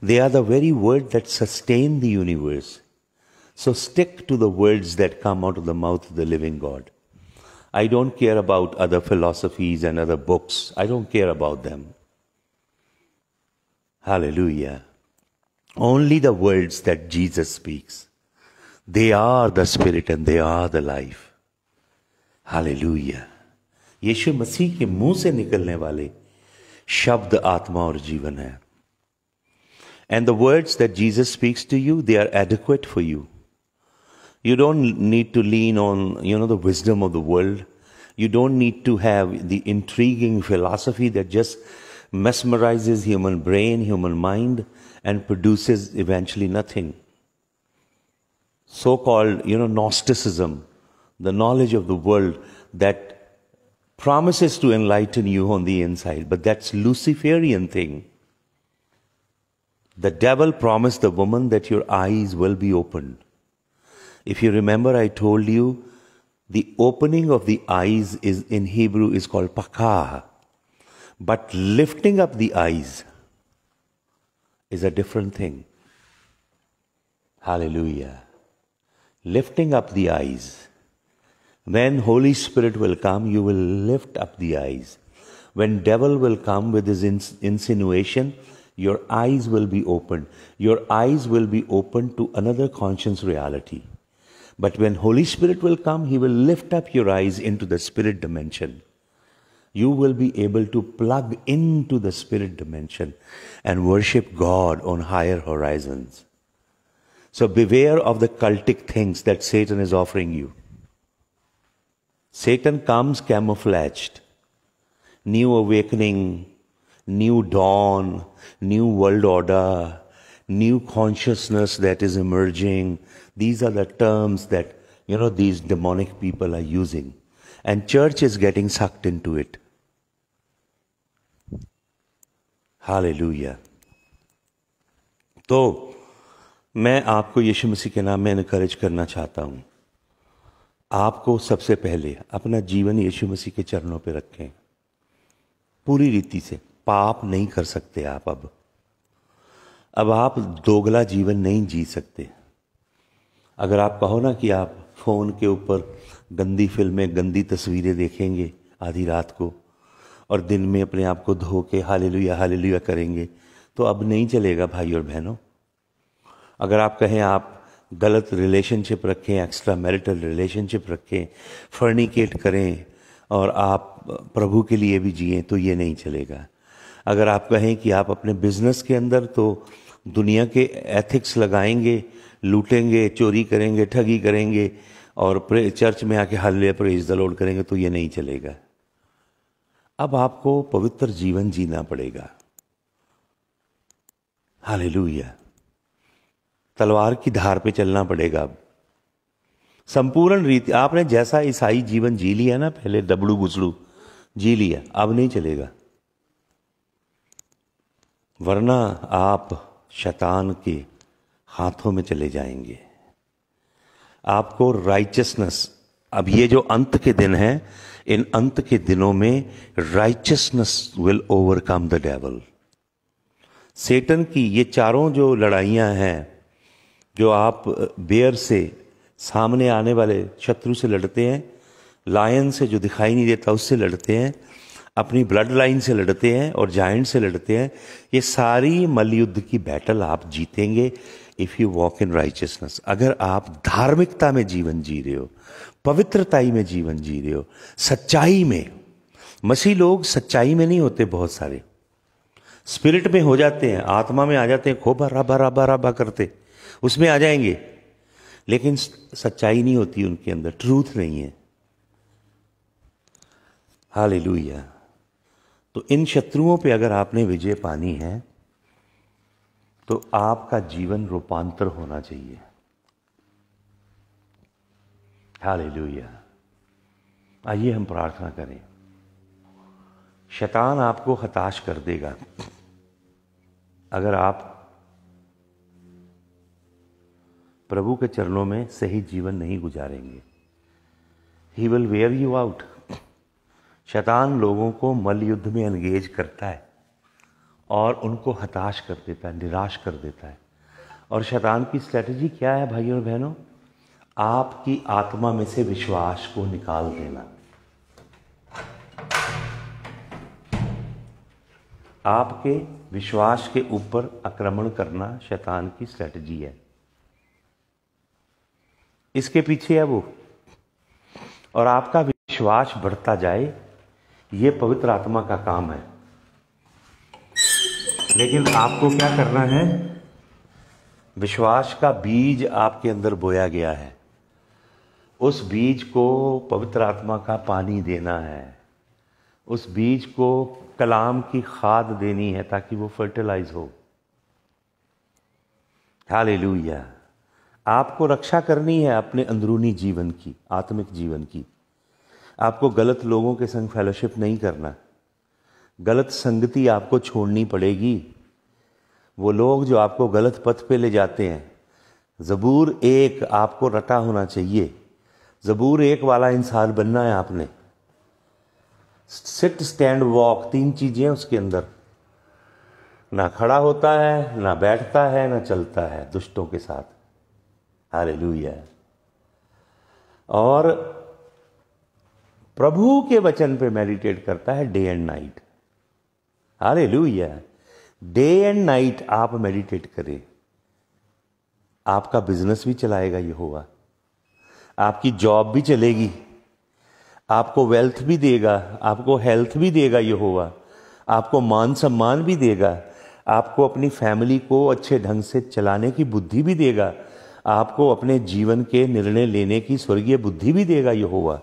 They are the very word that sustained the universe. So stick to the words that come out of the mouth of the living God. I don't care about other philosophies and other books. I don't care about them. Hallelujah. Only the words that Jesus speaks. They are the spirit and they are the life. Hallelujah! Yeshu Masih के मुंह से निकलने वाले शब्द आत्मा और जीवन है words that Jesus speaks to you—they are adequate for you. You don't need to lean on, you know, the wisdom of the world. You don't need to have the intriguing philosophy that just mesmerizes human brain, human mind, and produces eventually nothing. So-called, you know, Gnosticism, the knowledge of the world that promises to enlighten you on the inside, but that's Luciferian thing. The devil promised the woman that your eyes will be opened. If you remember, I told you the opening of the eyes is in Hebrew is called pakah. But lifting up the eyes is a different thing. Hallelujah. Lifting up the eyes. When Holy Spirit will come, you will lift up the eyes. When devil will come with his ins- insinuation, your eyes will be opened. Your eyes will be opened to another conscious reality. But when Holy Spirit will come, He will lift up your eyes into the spirit dimension. You will be able to plug into the spirit dimension and worship God on higher horizons. So beware of the cultic things that Satan is offering you. Satan comes camouflaged. New awakening, new dawn, new world order, new consciousness that is emerging. These are the terms that, you know, these demonic people are using. And church is getting sucked into it. Hallelujah. तो मैं आपको यीशु मसीह के नाम में इनक्रेज करना चाहता हूँ आपको सबसे पहले अपना जीवन यीशु मसीह के चरणों पर रखें पूरी रीति से पाप नहीं कर सकते आप अब अब आप दोगला जीवन नहीं जी सकते अगर आप कहो ना कि आप फ़ोन के ऊपर गंदी फिल्में गंदी तस्वीरें देखेंगे आधी रात को और दिन में अपने आप को धो के हाले लुया हाले लुया करेंगे तो अब नहीं चलेगा भाई और बहनों अगर आप कहें आप गलत रिलेशनशिप रखें एक्स्ट्रा मैरिटल रिलेशनशिप रखें फर्निकेट करें और आप प्रभु के लिए भी जिए तो ये नहीं चलेगा अगर आप कहें कि आप अपने बिजनेस के अंदर तो दुनिया के एथिक्स लगाएंगे लूटेंगे चोरी करेंगे ठगी करेंगे और चर्च में आके हल्ले पर इज दलोड करेंगे तो ये नहीं चलेगा अब आपको पवित्र जीवन जीना पड़ेगा हाल तलवार की धार पे चलना पड़ेगा अब संपूर्ण रीति आपने जैसा ईसाई जीवन जी लिया ना पहले डबड़ू गुसड़ू जी लिया अब नहीं चलेगा वरना आप शतान के हाथों में चले जाएंगे आपको राइचसनेस अब ये जो अंत के दिन है इन अंत के दिनों में righteousness will overcome the devil Satan की ये चारों जो लड़ाइयां हैं जो आप बेयर से सामने आने वाले शत्रु से लड़ते हैं लायन से जो दिखाई नहीं देता उससे लड़ते हैं अपनी ब्लड लाइन से लड़ते हैं और जाइंट से लड़ते हैं ये सारी मलयुद्ध की बैटल आप जीतेंगे if you walk in righteousness अगर आप धार्मिकता में जीवन जी रहे हो पवित्रताई में जीवन जी रहे हो सच्चाई में मसीह लोग सच्चाई में नहीं होते बहुत सारे स्पिरिट में हो जाते हैं आत्मा में आ जाते हैं खोबा राबा राबा राबा करते उसमें आ जाएंगे लेकिन सच्चाई नहीं होती उनके अंदर ट्रूथ नहीं है हाल लुया तो इन शत्रुओं पे अगर आपने विजय पानी है तो आपका जीवन रूपांतर होना चाहिए हालेलुया आइए हम प्रार्थना करें शैतान आपको हताश कर देगा अगर आप प्रभु के चरणों में सही जीवन नहीं गुजारेंगे he will wear you out शैतान लोगों को मल युद्ध में एंगेज करता है और उनको हताश कर देता है निराश कर देता है और शैतान की स्ट्रैटेजी क्या है भाइयों और बहनों आपकी आत्मा में से विश्वास को निकाल देना आपके विश्वास के ऊपर आक्रमण करना शैतान की स्ट्रैटेजी है इसके पीछे है वो और आपका विश्वास बढ़ता जाए ये पवित्र आत्मा का काम है लेकिन आपको क्या करना है विश्वास का बीज आपके अंदर बोया गया है उस बीज को पवित्र आत्मा का पानी देना है उस बीज को कलाम की खाद देनी है ताकि वो फर्टिलाइज हो हालेलुया आपको रक्षा करनी है अपने अंदरूनी जीवन की आत्मिक जीवन की आपको गलत लोगों के संग फेलोशिप नहीं करना गलत संगति आपको छोड़नी पड़ेगी वो लोग जो आपको गलत पथ पे ले जाते हैं ज़बूर एक आपको रटा होना चाहिए ज़बूर एक वाला इंसान बनना है आपने सिट स्टैंड वॉक तीन चीज़ें उसके अंदर ना खड़ा होता है ना बैठता है ना चलता है दुष्टों के साथ हारे और प्रभु के वचन पे मेडिटेट करता है day and night hallelujah day and night आप मेडिटेट करें आपका बिजनेस भी चलाएगा ये होगा आपकी जॉब भी चलेगी आपको वेल्थ भी देगा आपको हेल्थ भी देगा ये होगा आपको मान सम्मान भी देगा आपको अपनी फैमिली को अच्छे ढंग से चलाने की बुद्धि भी देगा आपको अपने जीवन के निर्णय लेने की स्वर्गीय बुद्धि भी देगा होगा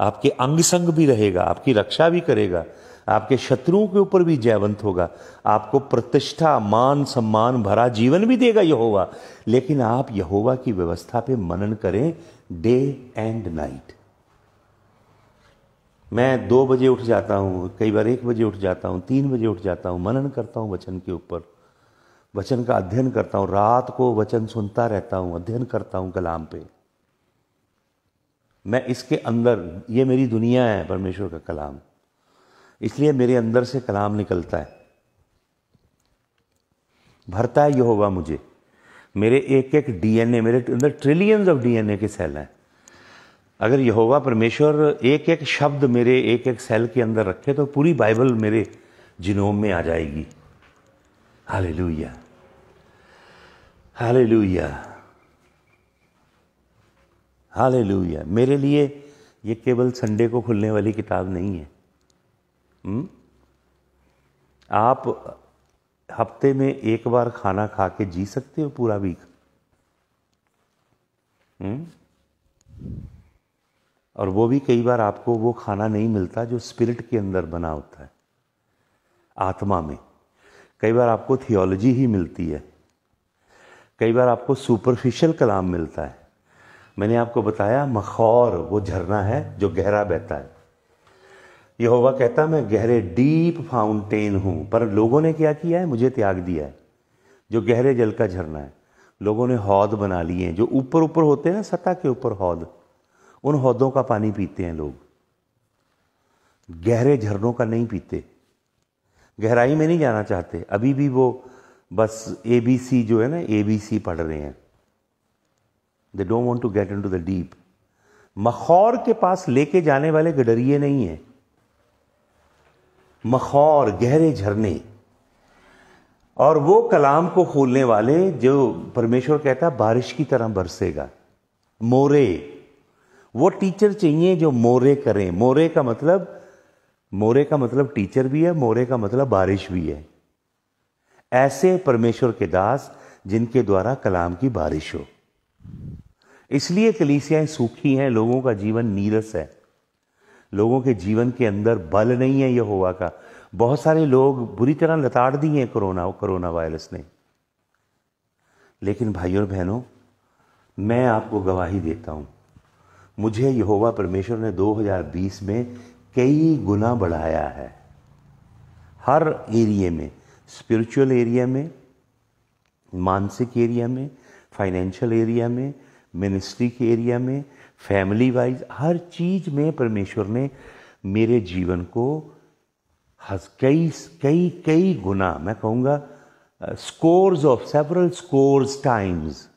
आपके अंग संग भी रहेगा आपकी रक्षा भी करेगा आपके शत्रुओं के ऊपर भी जयवंत होगा आपको प्रतिष्ठा मान सम्मान भरा जीवन भी देगा यहोवा लेकिन आप यहोवा की व्यवस्था पे मनन करें डे एंड नाइट मैं दो बजे उठ जाता हूं कई बार एक बजे उठ जाता हूं तीन बजे उठ जाता हूं मनन करता हूं वचन के ऊपर वचन का अध्ययन करता हूं रात को वचन सुनता रहता हूं अध्ययन करता हूं कलाम पे मैं इसके अंदर ये मेरी दुनिया है परमेश्वर का कलाम इसलिए मेरे अंदर से कलाम निकलता है भरता है यह होगा मुझे मेरे एक एक डीएनए मेरे अंदर ट्रिलियंस ऑफ डीएनए के सेल हैं अगर यह होगा परमेश्वर एक एक शब्द मेरे एक एक सेल के अंदर रखे तो पूरी बाइबल मेरे जिनोम में आ जाएगी लुया हाले लुया हाल मेरे लिए ये केवल संडे को खुलने वाली किताब नहीं है हुँ? हम्म? आप हफ्ते में एक बार खाना खा के जी सकते हो पूरा वीक हम्म? और वो भी कई बार आपको वो खाना नहीं मिलता जो स्पिरिट के अंदर बना होता है आत्मा में कई बार आपको थियोलॉजी ही मिलती है कई बार आपको सुपरफिशियल कलाम मिलता है मैंने आपको बताया मखौर वो झरना है जो गहरा बहता है यहोवा कहता मैं गहरे डीप फाउंटेन हूं पर लोगों ने क्या किया है मुझे त्याग दिया है जो गहरे जल का झरना है लोगों ने हौद बना लिए हैं जो ऊपर ऊपर होते हैं ना सतह के ऊपर हौद उन हौदों का पानी पीते हैं लोग गहरे झरनों का नहीं पीते गहराई में नहीं जाना चाहते अभी भी वो बस ए बी सी जो है ना ए बी सी पढ़ रहे हैं they don't want to get into the deep मखौर के पास लेके जाने वाले गडरिए नहीं है मखौर गहरे झरने और वो कलाम को खोलने वाले जो परमेश्वर कहता है बारिश की तरह बरसेगा मोरे वो टीचर चाहिए जो मोरे करें मोरे का मतलब मोरे का मतलब टीचर भी है मोरे का मतलब बारिश भी है ऐसे परमेश्वर के दास जिनके द्वारा कलाम की बारिश हो इसलिए कलीसियाएं सूखी हैं लोगों का जीवन नीरस है लोगों के जीवन के अंदर बल नहीं है यहोवा का बहुत सारे लोग बुरी तरह लताड़ दिए हैं कोरोना कोरोना वायरस ने लेकिन भाइयों और बहनों मैं आपको गवाही देता हूं मुझे यहोवा परमेश्वर ने 2020 में कई गुना बढ़ाया है हर एरिए में स्पिरिचुअल एरिया में मानसिक एरिया में फाइनेंशियल एरिया में मिनिस्ट्री के एरिया में फैमिली वाइज हर चीज़ में परमेश्वर ने मेरे जीवन को हज कई कई कई गुना मैं कहूँगा scores of several scores times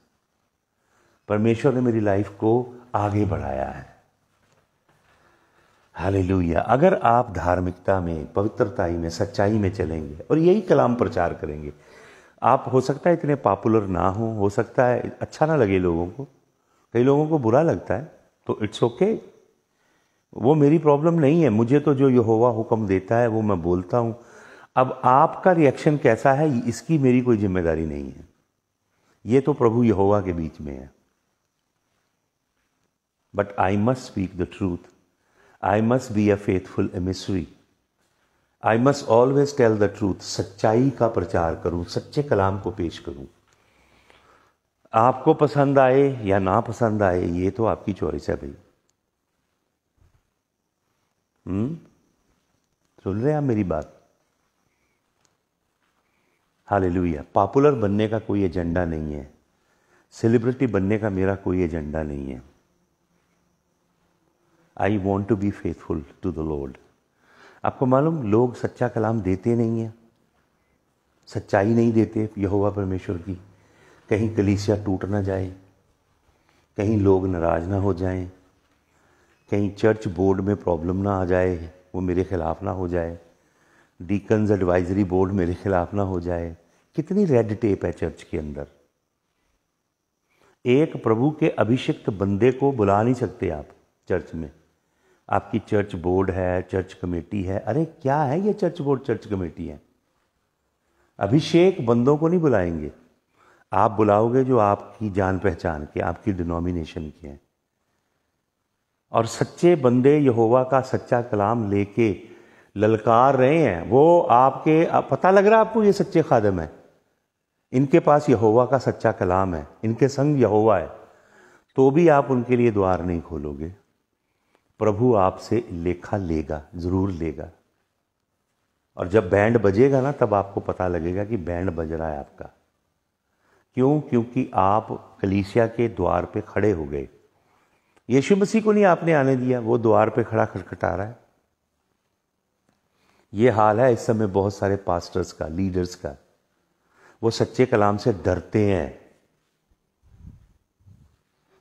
परमेश्वर ने मेरी लाइफ को आगे बढ़ाया है हालेलुया अगर आप धार्मिकता में पवित्रताई में सच्चाई में चलेंगे और यही कलाम प्रचार करेंगे आप हो सकता है इतने पॉपुलर ना हो हो सकता है अच्छा ना लगे लोगों को कई लोगों को बुरा लगता है तो इट्स ओके okay. वो मेरी प्रॉब्लम नहीं है मुझे तो जो यहोवा हुक्म देता है वो मैं बोलता हूँ अब आपका रिएक्शन कैसा है इसकी मेरी कोई जिम्मेदारी नहीं है ये तो प्रभु यहोवा के बीच में है but I must speak the truth I must be a faithful ministry I must always tell the truth सच्चाई का प्रचार करूं सच्चे कलाम को पेश करूं आपको पसंद आए या ना पसंद आए ये तो आपकी चॉइस है भाई हम्म सुन रहे हैं आप मेरी बात हालेलुया पॉपुलर बनने का कोई एजेंडा नहीं है सेलिब्रिटी बनने का मेरा कोई एजेंडा नहीं है I want to be faithful to the lord आपको मालूम लोग सच्चा कलाम देते नहीं हैं सच्चाई नहीं देते यहोवा परमेश्वर की कहीं कलीसिया टूट ना जाए कहीं लोग नाराज ना हो जाएं, कहीं चर्च बोर्ड में प्रॉब्लम ना आ जाए वो मेरे ख़िलाफ़ ना हो जाए डीकन्स एडवाइजरी बोर्ड मेरे ख़िलाफ़ ना हो जाए कितनी रेड टेप है चर्च के अंदर एक प्रभु के अभिषिक्त बंदे को बुला नहीं सकते आप चर्च में आपकी चर्च बोर्ड है चर्च कमेटी है अरे क्या है ये चर्च बोर्ड चर्च कमेटी है अभिषेक बंदों को नहीं बुलाएंगे आप बुलाओगे जो आपकी जान पहचान के आपकी डिनोमिनेशन के हैं और सच्चे बंदे यहोवा का सच्चा कलाम लेके ललकार रहे हैं वो आपके आप पता लग रहा है आपको ये सच्चे खादम हैं इनके पास यहोवा का सच्चा कलाम है इनके संग यहोवा है तो भी आप उनके लिए द्वार नहीं खोलोगे प्रभु आपसे लेखा लेगा ज़रूर लेगा और जब बैंड बजेगा ना तब आपको पता लगेगा कि बैंड बज रहा है आपका क्यों क्योंकि आप कलीसिया के द्वार पे खड़े हो गए यीशु मसीह को नहीं आपने आने दिया वो द्वार पे खड़ा खटखटा रहा है ये हाल है इस समय बहुत सारे पास्टर्स का लीडर्स का वो सच्चे कलाम से डरते हैं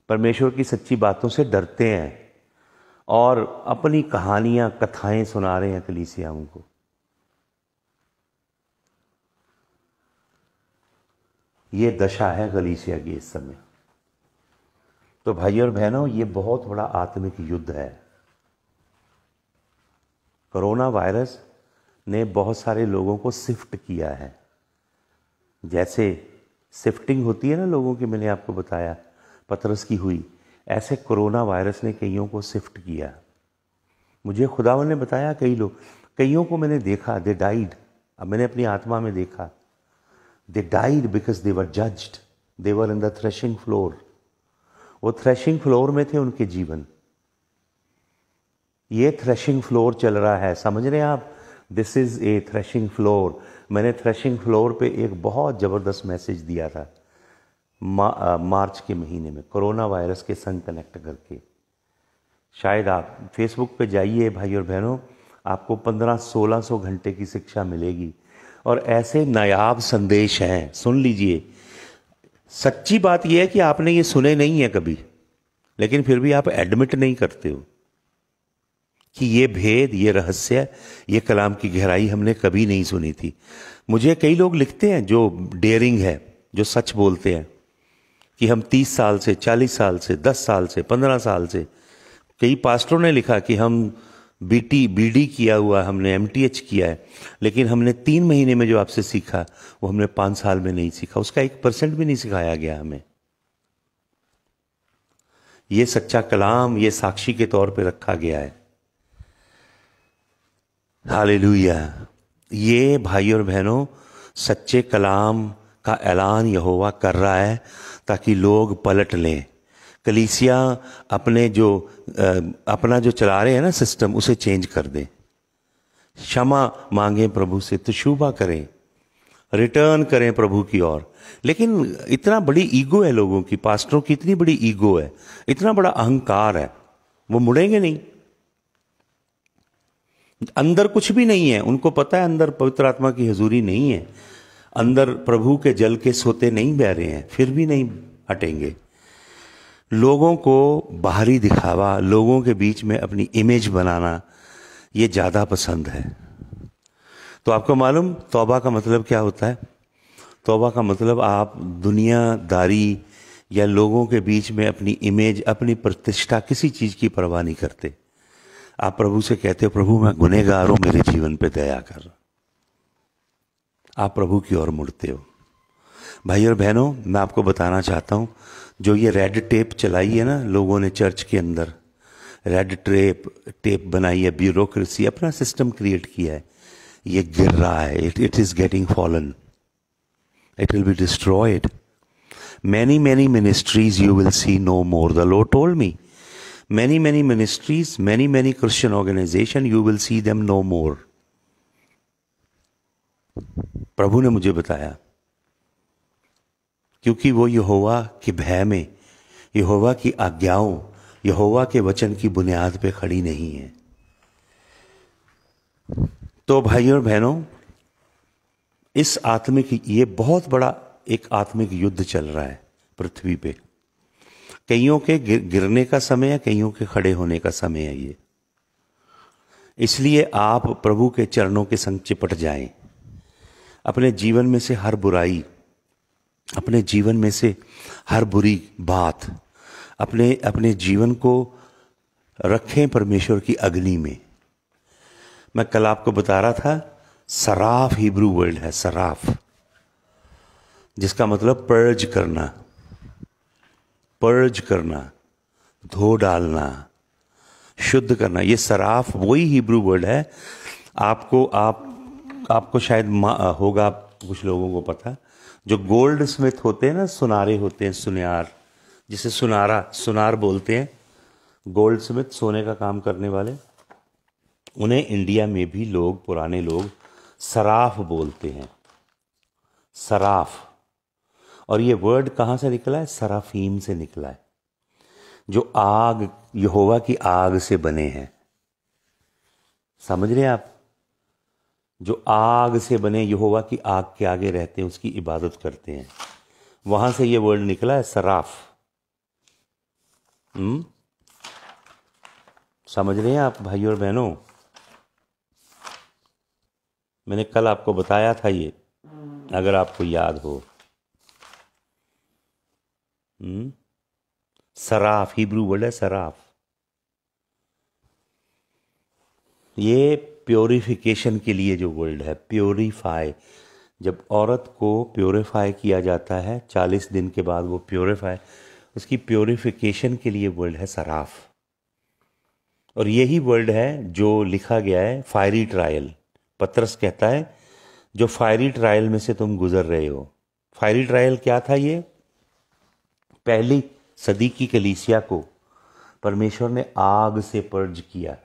परमेश्वर की सच्ची बातों से डरते हैं और अपनी कहानियां कथाएं सुना रहे हैं कलीसियाओं को ये दशा है गलीसिया की इस समय तो भाई और बहनों ये बहुत बड़ा आत्मिक युद्ध है कोरोना वायरस ने बहुत सारे लोगों को शिफ्ट किया है जैसे शिफ्टिंग होती है ना लोगों की मैंने आपको बताया पतरस की हुई ऐसे कोरोना वायरस ने कईयों को शिफ्ट किया मुझे खुदावन ने बताया कई लोग कईयों को मैंने देखा दे डाइड अब मैंने अपनी आत्मा में देखा They died because they were judged. They were in the threshing floor. वो थ्रेशिंग फ्लोर में थे उनके जीवन ये थ्रेशिंग फ्लोर चल रहा है समझ रहे हैं आप this is a threshing floor मैंने थ्रेशिंग फ्लोर पे एक बहुत ज़बरदस्त मैसेज दिया था मार्च के महीने में कोरोना वायरस के संग कनेक्ट करके शायद आप फेसबुक पे जाइए भाई और बहनों आपको पंद्रह सोलह सौ घंटे की शिक्षा मिलेगी और ऐसे नायाब संदेश हैं सुन लीजिए सच्ची बात यह है कि आपने ये सुने नहीं है कभी लेकिन फिर भी आप एडमिट नहीं करते हो कि ये भेद ये रहस्य ये कलाम की गहराई हमने कभी नहीं सुनी थी मुझे कई लोग लिखते हैं जो डेयरिंग है जो सच बोलते हैं कि हम तीस साल से चालीस साल से दस साल से पंद्रह साल से कई पास्टरों ने लिखा कि हम बीटी बीडी किया हुआ हमने एमटीएच किया है लेकिन हमने तीन महीने में जो आपसे सीखा वो हमने पांच साल में नहीं सीखा उसका एक परसेंट भी नहीं सिखाया गया हमें ये सच्चा कलाम ये साक्षी के तौर पे रखा गया है हालेलुया ये भाई और बहनों सच्चे कलाम का ऐलान यहोवा कर रहा है ताकि लोग पलट लें कलीसिया अपने जो अपना जो चला रहे हैं ना सिस्टम उसे चेंज कर दें क्षमा मांगे प्रभु से शुभा करें रिटर्न करें प्रभु की ओर लेकिन इतना बड़ी ईगो है लोगों की पास्टरों की इतनी बड़ी ईगो है इतना बड़ा अहंकार है वो मुड़ेंगे नहीं अंदर कुछ भी नहीं है उनको पता है अंदर पवित्र आत्मा की हजूरी नहीं है अंदर प्रभु के जल के सोते नहीं बह रहे हैं फिर भी नहीं हटेंगे लोगों को बाहरी दिखावा लोगों के बीच में अपनी इमेज बनाना ये ज़्यादा पसंद है तो आपको मालूम तौबा का मतलब क्या होता है तौबा का मतलब आप दुनियादारी या लोगों के बीच में अपनी इमेज अपनी प्रतिष्ठा किसी चीज़ की परवाह नहीं करते आप प्रभु से कहते हो प्रभु मैं गुनहगार हूँ मेरे जीवन पे दया कर आप प्रभु की ओर मुड़ते हो भाई और बहनों मैं आपको बताना चाहता हूँ जो ये रेड टेप चलाई है ना लोगों ने चर्च के अंदर रेड ट्रेप टेप बनाई है ब्यूरोक्रेसी अपना सिस्टम क्रिएट किया है ये गिर रहा है it it is getting fallen it will be destroyed many many ministries you will see no more the lord told me many many ministries many many Christian organization you will see them no more प्रभु ने मुझे बताया क्योंकि वो यहोवा के भय में यहोवा की आज्ञाओं यहोवा के वचन की बुनियाद पे खड़ी नहीं है तो भाइयों और बहनों इस आत्मिक ये बहुत बड़ा एक आत्मिक युद्ध चल रहा है पृथ्वी पे कईयों के गिर, गिरने का समय है कईयों के खड़े होने का समय है ये इसलिए आप प्रभु के चरणों के संग चिपट जाएं अपने जीवन में से हर बुराई अपने जीवन में से हर बुरी बात अपने अपने जीवन को रखें परमेश्वर की अग्नि में मैं कल आपको बता रहा था सराफ हिब्रू वर्ल्ड है सराफ जिसका मतलब पर्ज करना पर्ज करना धो डालना शुद्ध करना ये सराफ वही हिब्रू वर्ड है आपको आप आपको शायद होगा कुछ लोगों को पता जो गोल्ड स्मिथ होते हैं ना सुनारे होते हैं सुनियार जिसे सुनारा सुनार बोलते हैं गोल्ड स्मिथ सोने का काम करने वाले उन्हें इंडिया में भी लोग पुराने लोग सराफ बोलते हैं सराफ और ये वर्ड कहाँ से निकला है सराफीम से निकला है जो आग यहोवा की आग से बने हैं समझ रहे हैं आप जो आग से बने यहोवा की आग के आगे रहते हैं उसकी इबादत करते हैं वहां से यह वर्ड निकला है सराफ हम्म समझ रहे हैं आप भाई और बहनों मैंने कल आपको बताया था ये अगर आपको याद हो हम्म सराफ हिब्रू वर्ड है सराफ ये प्योरीफिकेशन के लिए जो वर्ल्ड है प्योरीफाई जब औरत को प्योरीफाई किया जाता है चालीस दिन के बाद वो प्योरीफाई उसकी प्योरीफिकेशन के लिए वर्ल्ड है सराफ और यही वर्ल्ड है जो लिखा गया है फायरी ट्रायल पत्रस कहता है जो फायरी ट्रायल में से तुम गुजर रहे हो फायरी ट्रायल क्या था ये पहली सदी की कलीसिया को परमेश्वर ने आग से पर्ज किया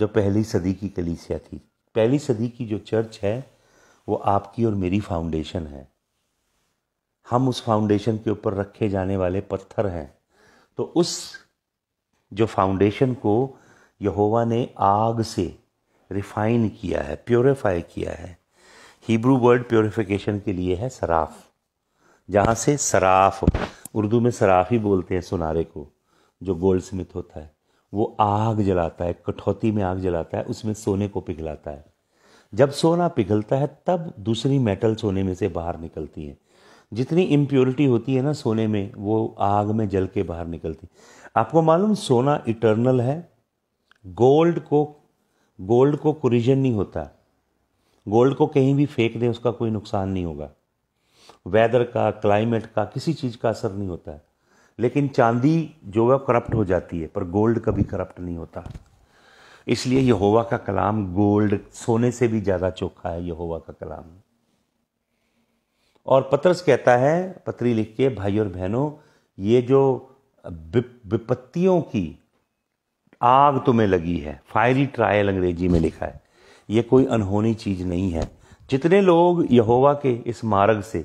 जो पहली सदी की कलीसिया थी पहली सदी की जो चर्च है वो आपकी और मेरी फाउंडेशन है हम उस फाउंडेशन के ऊपर रखे जाने वाले पत्थर हैं तो उस जो फाउंडेशन को यहोवा ने आग से रिफाइन किया है प्योरीफाई किया है हिब्रू वर्ड प्योरीफिकेशन के लिए है सराफ जहाँ से सराफ उर्दू में सराफ ही बोलते हैं सुनारे को जो गोल्ड स्मिथ होता है वो आग जलाता है कठौती में आग जलाता है उसमें सोने को पिघलाता है जब सोना पिघलता है तब दूसरी मेटल सोने में से बाहर निकलती है जितनी इम्प्योरिटी होती है ना सोने में वो आग में जल के बाहर निकलती आपको मालूम सोना इटर्नल है गोल्ड को गोल्ड को कुरिजन नहीं होता गोल्ड को कहीं भी फेंक दें उसका कोई नुकसान नहीं होगा वेदर का क्लाइमेट का किसी चीज़ का असर नहीं होता है लेकिन चांदी जो है करप्ट हो जाती है पर गोल्ड कभी करप्ट नहीं होता इसलिए यहोवा का कलाम गोल्ड सोने से भी ज़्यादा चोखा है यहोवा का कलाम और पत्रस कहता है पत्री लिख के भाई और बहनों ये जो विपत्तियों की आग तुम्हें लगी है फायरी ट्रायल अंग्रेजी में लिखा है ये कोई अनहोनी चीज़ नहीं है जितने लोग यहोवा के इस मार्ग से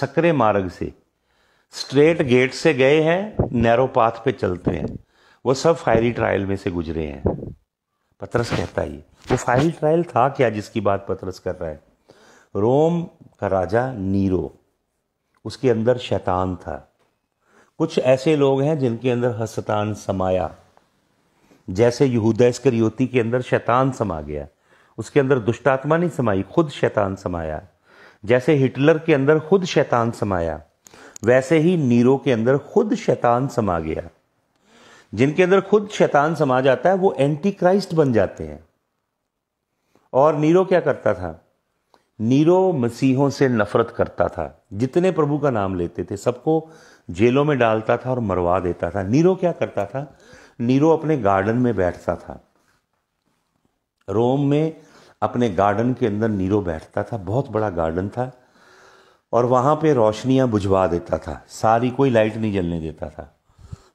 सक्रे मार्ग से स्ट्रेट गेट से गए हैं नैरो पाथ पे चलते हैं वो सब फायरी ट्रायल में से गुजरे हैं पतरस कहता है वो फायरी ट्रायल था क्या जिसकी बात पतरस कर रहा है रोम का राजा नीरो उसके अंदर शैतान था कुछ ऐसे लोग हैं जिनके अंदर हसतान समाया जैसे यहूदा इसकरियोती के अंदर शैतान समा गया उसके अंदर दुष्टात्मा नहीं समाई खुद शैतान समाया जैसे हिटलर के अंदर खुद शैतान समाया वैसे ही नीरो के अंदर खुद शैतान समा गया जिनके अंदर खुद शैतान समा जाता है वो एंटी क्राइस्ट बन जाते हैं और नीरो क्या करता था नीरो मसीहों से नफरत करता था जितने प्रभु का नाम लेते थे सबको जेलों में डालता था और मरवा देता था नीरो क्या करता था नीरो अपने गार्डन में बैठता था रोम में अपने गार्डन के अंदर नीरो बैठता था बहुत बड़ा गार्डन था और वहाँ पे रोशनियाँ बुझवा देता था सारी कोई लाइट नहीं जलने देता था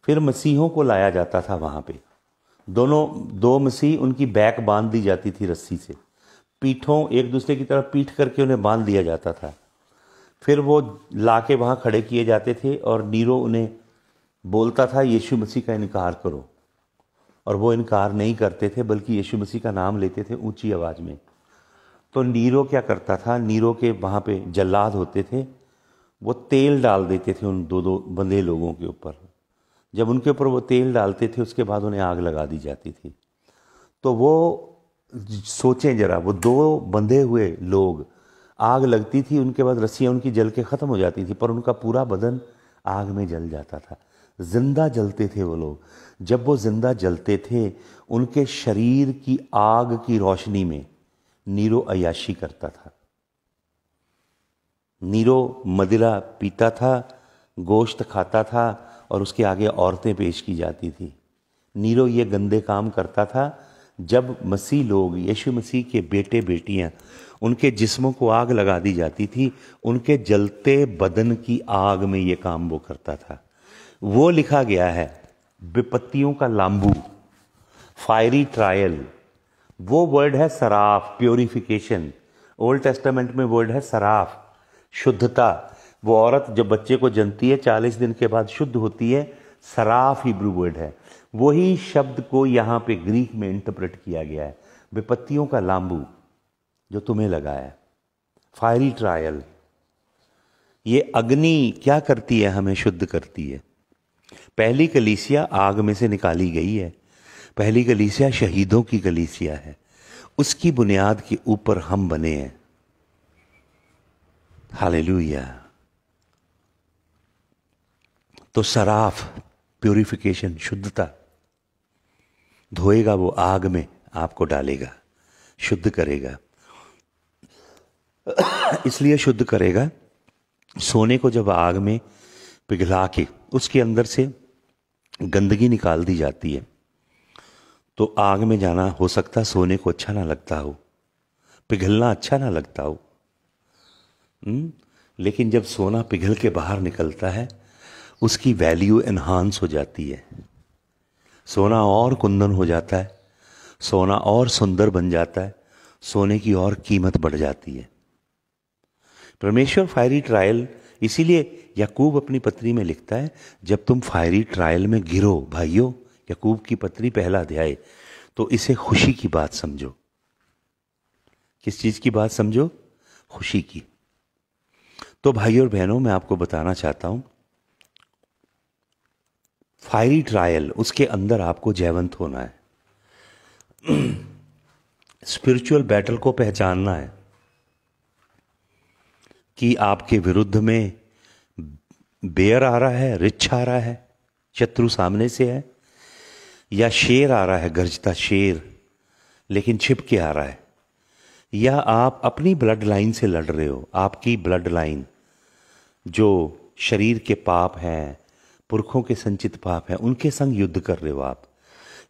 फिर मसीहों को लाया जाता था वहाँ पे दोनों दो मसीह उनकी बैक बांध दी जाती थी रस्सी से पीठों एक दूसरे की तरफ पीठ करके उन्हें बांध दिया जाता था फिर वो ला के वहाँ खड़े किए जाते थे और नीरो उन्हें बोलता था यीशु मसीह का इनकार करो और वो इनकार नहीं करते थे बल्कि यीशु मसीह का नाम लेते थे ऊंची आवाज़ में तो नीरो क्या करता था नीरो के वहाँ पे जल्लाद होते थे वो तेल डाल देते थे उन दो दो बंधे लोगों के ऊपर जब उनके ऊपर वो तेल डालते थे उसके बाद उन्हें आग लगा दी जाती थी तो वो सोचें ज़रा वो दो बंधे हुए लोग आग लगती थी उनके बाद रस्सियाँ उनकी जल के ख़त्म हो जाती थी पर उनका पूरा बदन आग में जल जाता था जिंदा जलते थे वो लोग जब वो जिंदा जलते थे उनके शरीर की आग की रोशनी में नीरो अयाशी करता था नीरो मदिरा पीता था गोश्त खाता था और उसके आगे औरतें पेश की जाती थी नीरो ये गंदे काम करता था जब मसीह लोग यीशु मसीह के बेटे बेटियां उनके जिस्मों को आग लगा दी जाती थी उनके जलते बदन की आग में ये काम वो करता था वो लिखा गया है विपत्तियों का लांबू फायरी ट्रायल वो वर्ड है सराफ प्योरिफिकेशन ओल्ड टेस्टामेंट में वर्ड है सराफ शुद्धता वो औरत जब बच्चे को जनती है चालीस दिन के बाद शुद्ध होती है सराफ हिब्रू वर्ड है वही शब्द को यहाँ पे ग्रीक में इंटरप्रेट किया गया है विपत्तियों का लांबू जो तुम्हें लगा है फायरी ट्रायल ये अग्नि क्या करती है हमें शुद्ध करती है पहली कलीसिया आग में से निकाली गई है पहली गलीसिया शहीदों की गलीसिया है उसकी बुनियाद के ऊपर हम बने हैं हालेलुया तो सराफ प्योरिफिकेशन शुद्धता धोएगा वो आग में आपको डालेगा शुद्ध करेगा इसलिए शुद्ध करेगा सोने को जब आग में पिघला के उसके अंदर से गंदगी निकाल दी जाती है तो आग में जाना हो सकता सोने को अच्छा ना लगता हो पिघलना अच्छा ना लगता हो हुँ? हम्म? लेकिन जब सोना पिघल के बाहर निकलता है उसकी वैल्यू एनहांस हो जाती है सोना और कुंदन हो जाता है सोना और सुंदर बन जाता है सोने की और कीमत बढ़ जाती है परमेश्वर फायरी ट्रायल इसीलिए याकूब अपनी पत्री में लिखता है जब तुम फायरी ट्रायल में गिरो भाइयों यकूब की पत्री पहला अध्याय तो इसे खुशी की बात समझो किस चीज़ की बात समझो खुशी की तो भाई और बहनों मैं आपको बताना चाहता हूं फायरी ट्रायल उसके अंदर आपको जैवंत होना है स्पिरिचुअल बैटल को पहचानना है कि आपके विरुद्ध में बेयर आ रहा है रिच आ रहा है शत्रु सामने से है या शेर आ रहा है गरजता शेर लेकिन छिप के आ रहा है या आप अपनी ब्लड लाइन से लड़ रहे हो आपकी ब्लड लाइन जो शरीर के पाप हैं पुरखों के संचित पाप हैं उनके संग युद्ध कर रहे हो आप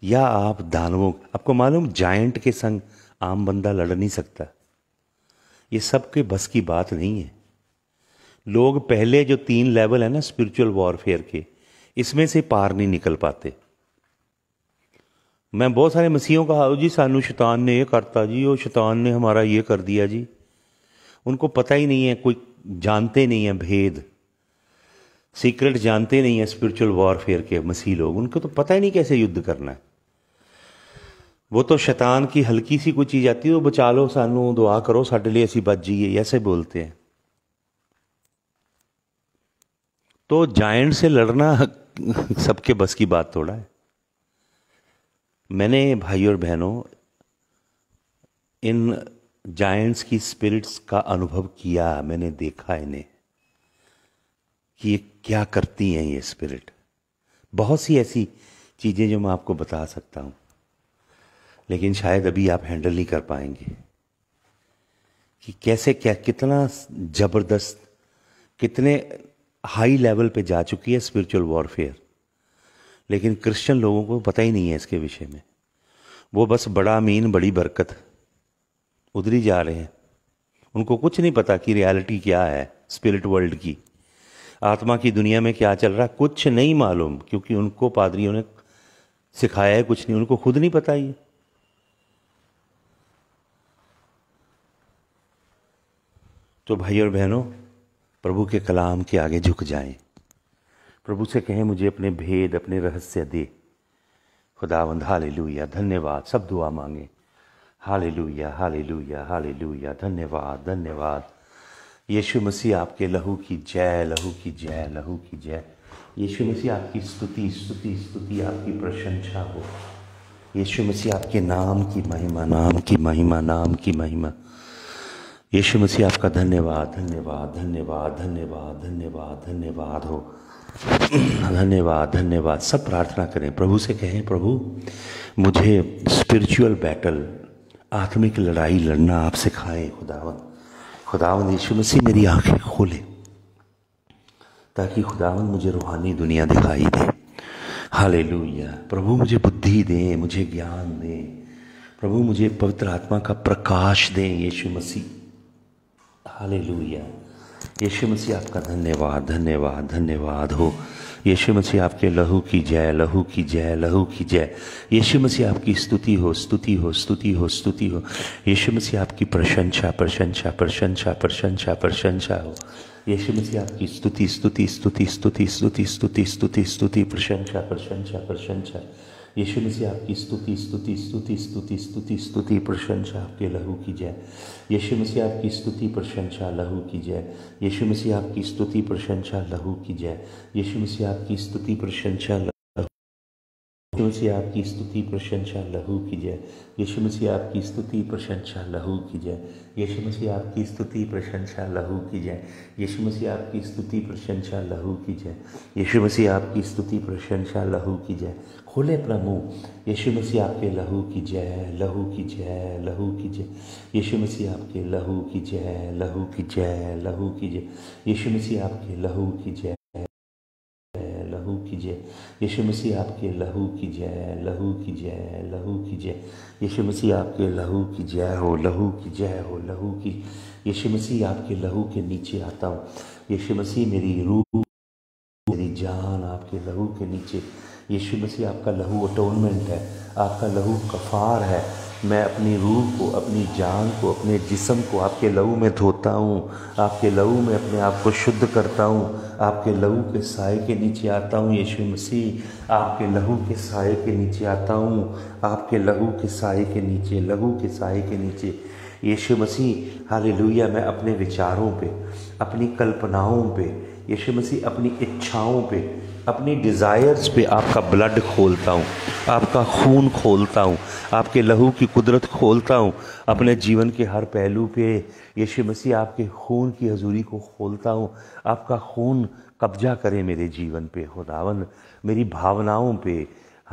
या आप दानवों आपको मालूम जायंट के संग आम बंदा लड़ नहीं सकता ये सब के बस की बात नहीं है लोग पहले जो तीन लेवल है ना स्पिरिचुअल वॉरफेयर के इसमें से पार नहीं निकल पाते मैं बहुत सारे मसीहों का हाँ जी सानू शैतान ने ये करता जी और शैतान ने हमारा ये कर दिया जी उनको पता ही नहीं है कोई जानते नहीं है भेद सीक्रेट जानते नहीं है स्पिरिचुअल वॉरफेयर के मसीह लोग उनको तो पता ही नहीं कैसे युद्ध करना है वो तो शैतान की हल्की सी कोई चीज़ आती है वो बचा लो सानू दुआ करो साढ़े लिए असी बच जाइए ऐसे बोलते हैं तो जाइंट से लड़ना सबके बस की बात थोड़ा है मैंने भाई और बहनों इन जायंट्स की स्पिरिट्स का अनुभव किया मैंने देखा इन्हें कि ये क्या करती हैं ये स्पिरिट बहुत सी ऐसी चीज़ें जो मैं आपको बता सकता हूँ लेकिन शायद अभी आप हैंडल नहीं कर पाएंगे कि कैसे क्या कितना ज़बरदस्त कितने हाई लेवल पे जा चुकी है स्पिरिचुअल वॉरफेयर लेकिन क्रिश्चियन लोगों को पता ही नहीं है इसके विषय में वो बस बड़ा मीन बड़ी बरकत उधरी जा रहे हैं उनको कुछ नहीं पता कि रियलिटी क्या है स्पिरिट वर्ल्ड की आत्मा की दुनिया में क्या चल रहा है कुछ नहीं मालूम क्योंकि उनको पादरियों ने सिखाया है कुछ नहीं उनको खुद नहीं पता ये तो भाई और बहनों प्रभु के कलाम के आगे झुक जाएं प्रभु से कहें मुझे अपने भेद अपने रहस्य दे खुदावंद हाले लुया धन्यवाद सब दुआ मांगे हाले लुया हाले लुया हाले लुया धन्यवाद धन्यवाद यीशु मसीह आपके लहू की जय लहू की जय लहू की जय यीशु मसीह आपकी स्तुति स्तुति स्तुति आपकी प्रशंसा हो यीशु मसीह आपके नाम की महिमा नाम की महिमा नाम की महिमा यीशु मसीह आपका धन्यवाद धन्यवाद धन्यवाद धन्यवाद धन्यवाद धन्यवाद हो धन्यवाद धन्यवाद सब प्रार्थना करें प्रभु से कहें प्रभु मुझे स्पिरिचुअल बैटल आत्मिक लड़ाई लड़ना आप सिखाएं खुदावन खुदावन यीशु मसीह मेरी आंखें खोले ताकि खुदावन मुझे रूहानी दुनिया दिखाई दे हाले प्रभु मुझे बुद्धि दें मुझे ज्ञान दें प्रभु मुझे पवित्र आत्मा का प्रकाश दें यीशु मसीह हाले यीशु मसीह आपका धन्यवाद धन्यवाद धन्यवाद हो यीशु मसीह आपके लहू की जय लहू की जय लहू की जय यीशु मसीह आपकी स्तुति हो स्तुति हो स्तुति हो स्तुति हो यीशु मसीह आपकी प्रशंसा प्रशंसा प्रशंसा प्रशंसा प्रशंसा हो यीशु मसीह आपकी स्तुति स्तुति स्तुति स्तुति स्तुति स्तुति स्तुति स्तुति प्रशंसा प्रशंसा प्रशंसा यीशु मसीह आपकी स्तुति स्तुति स्तुति स्तुति स्तुति स्तुति प्रशंसा आपके लहू की जय यीशु मसीह आपकी स्तुति प्रशंसा लहू की जय यीशु मसीह आपकी स्तुति प्रशंसा लहू की जय यीशु मसीह आपकी स्तुति प्रशंसा यीशु मसीह आपकी स्तुति प्रशंसा लहू की जय यीशु मसीह आपकी स्तुति प्रशंसा लहू की जय यीशु मसीह आपकी स्तुति प्रशंसा लहू की जय यीशु मसीह आपकी स्तुति प्रशंसा लहू की जय यीशु मसीह आपकी स्तुति प्रशंसा लहू की जय खोले प्रभु यीशु मसीह आपके लहू की जय लहू की जय लहू की जय यीशु मसीह आपके लहू की जय लहू की जय लहू की जय यीशु मसीह आपके लहू की जय जय यीशु मसीह आपके लहू की जय लहू की जय लहू की जय यीशु मसीह आपके लहू की जय हो लहू की जय हो लहू की यीशु मसीह आपके लहू के नीचे आता हूँ यीशु मसीह मेरी रूह मेरी जान आपके लहू के नीचे यीशु मसीह आपका लहू अटोनमेंट है आपका लहू कफार है मैं अपनी रूह को अपनी जान को अपने जिसम को आपके लहू में धोता हूँ आपके लहू में अपने आप को शुद्ध करता हूँ आपके लहू के साय के नीचे आता हूँ यीशु मसीह आपके लहू के साय के नीचे आता हूँ आपके लहू के साय के नीचे लहू के साय के नीचे यीशु मसीह हालेलुया मैं अपने विचारों पे अपनी कल्पनाओं पे यीशु मसीह अपनी इच्छाओं पे अपनी डिज़ायर्स पे आपका ब्लड खोलता हूँ आपका खून खोलता हूँ आपके लहू की कुदरत खोलता हूँ अपने जीवन के हर पहलू पे यीशु मसीह आपके खून की हजूरी को खोलता हूँ आपका खून कब्जा करे मेरे जीवन पे खुदावन मेरी भावनाओं पे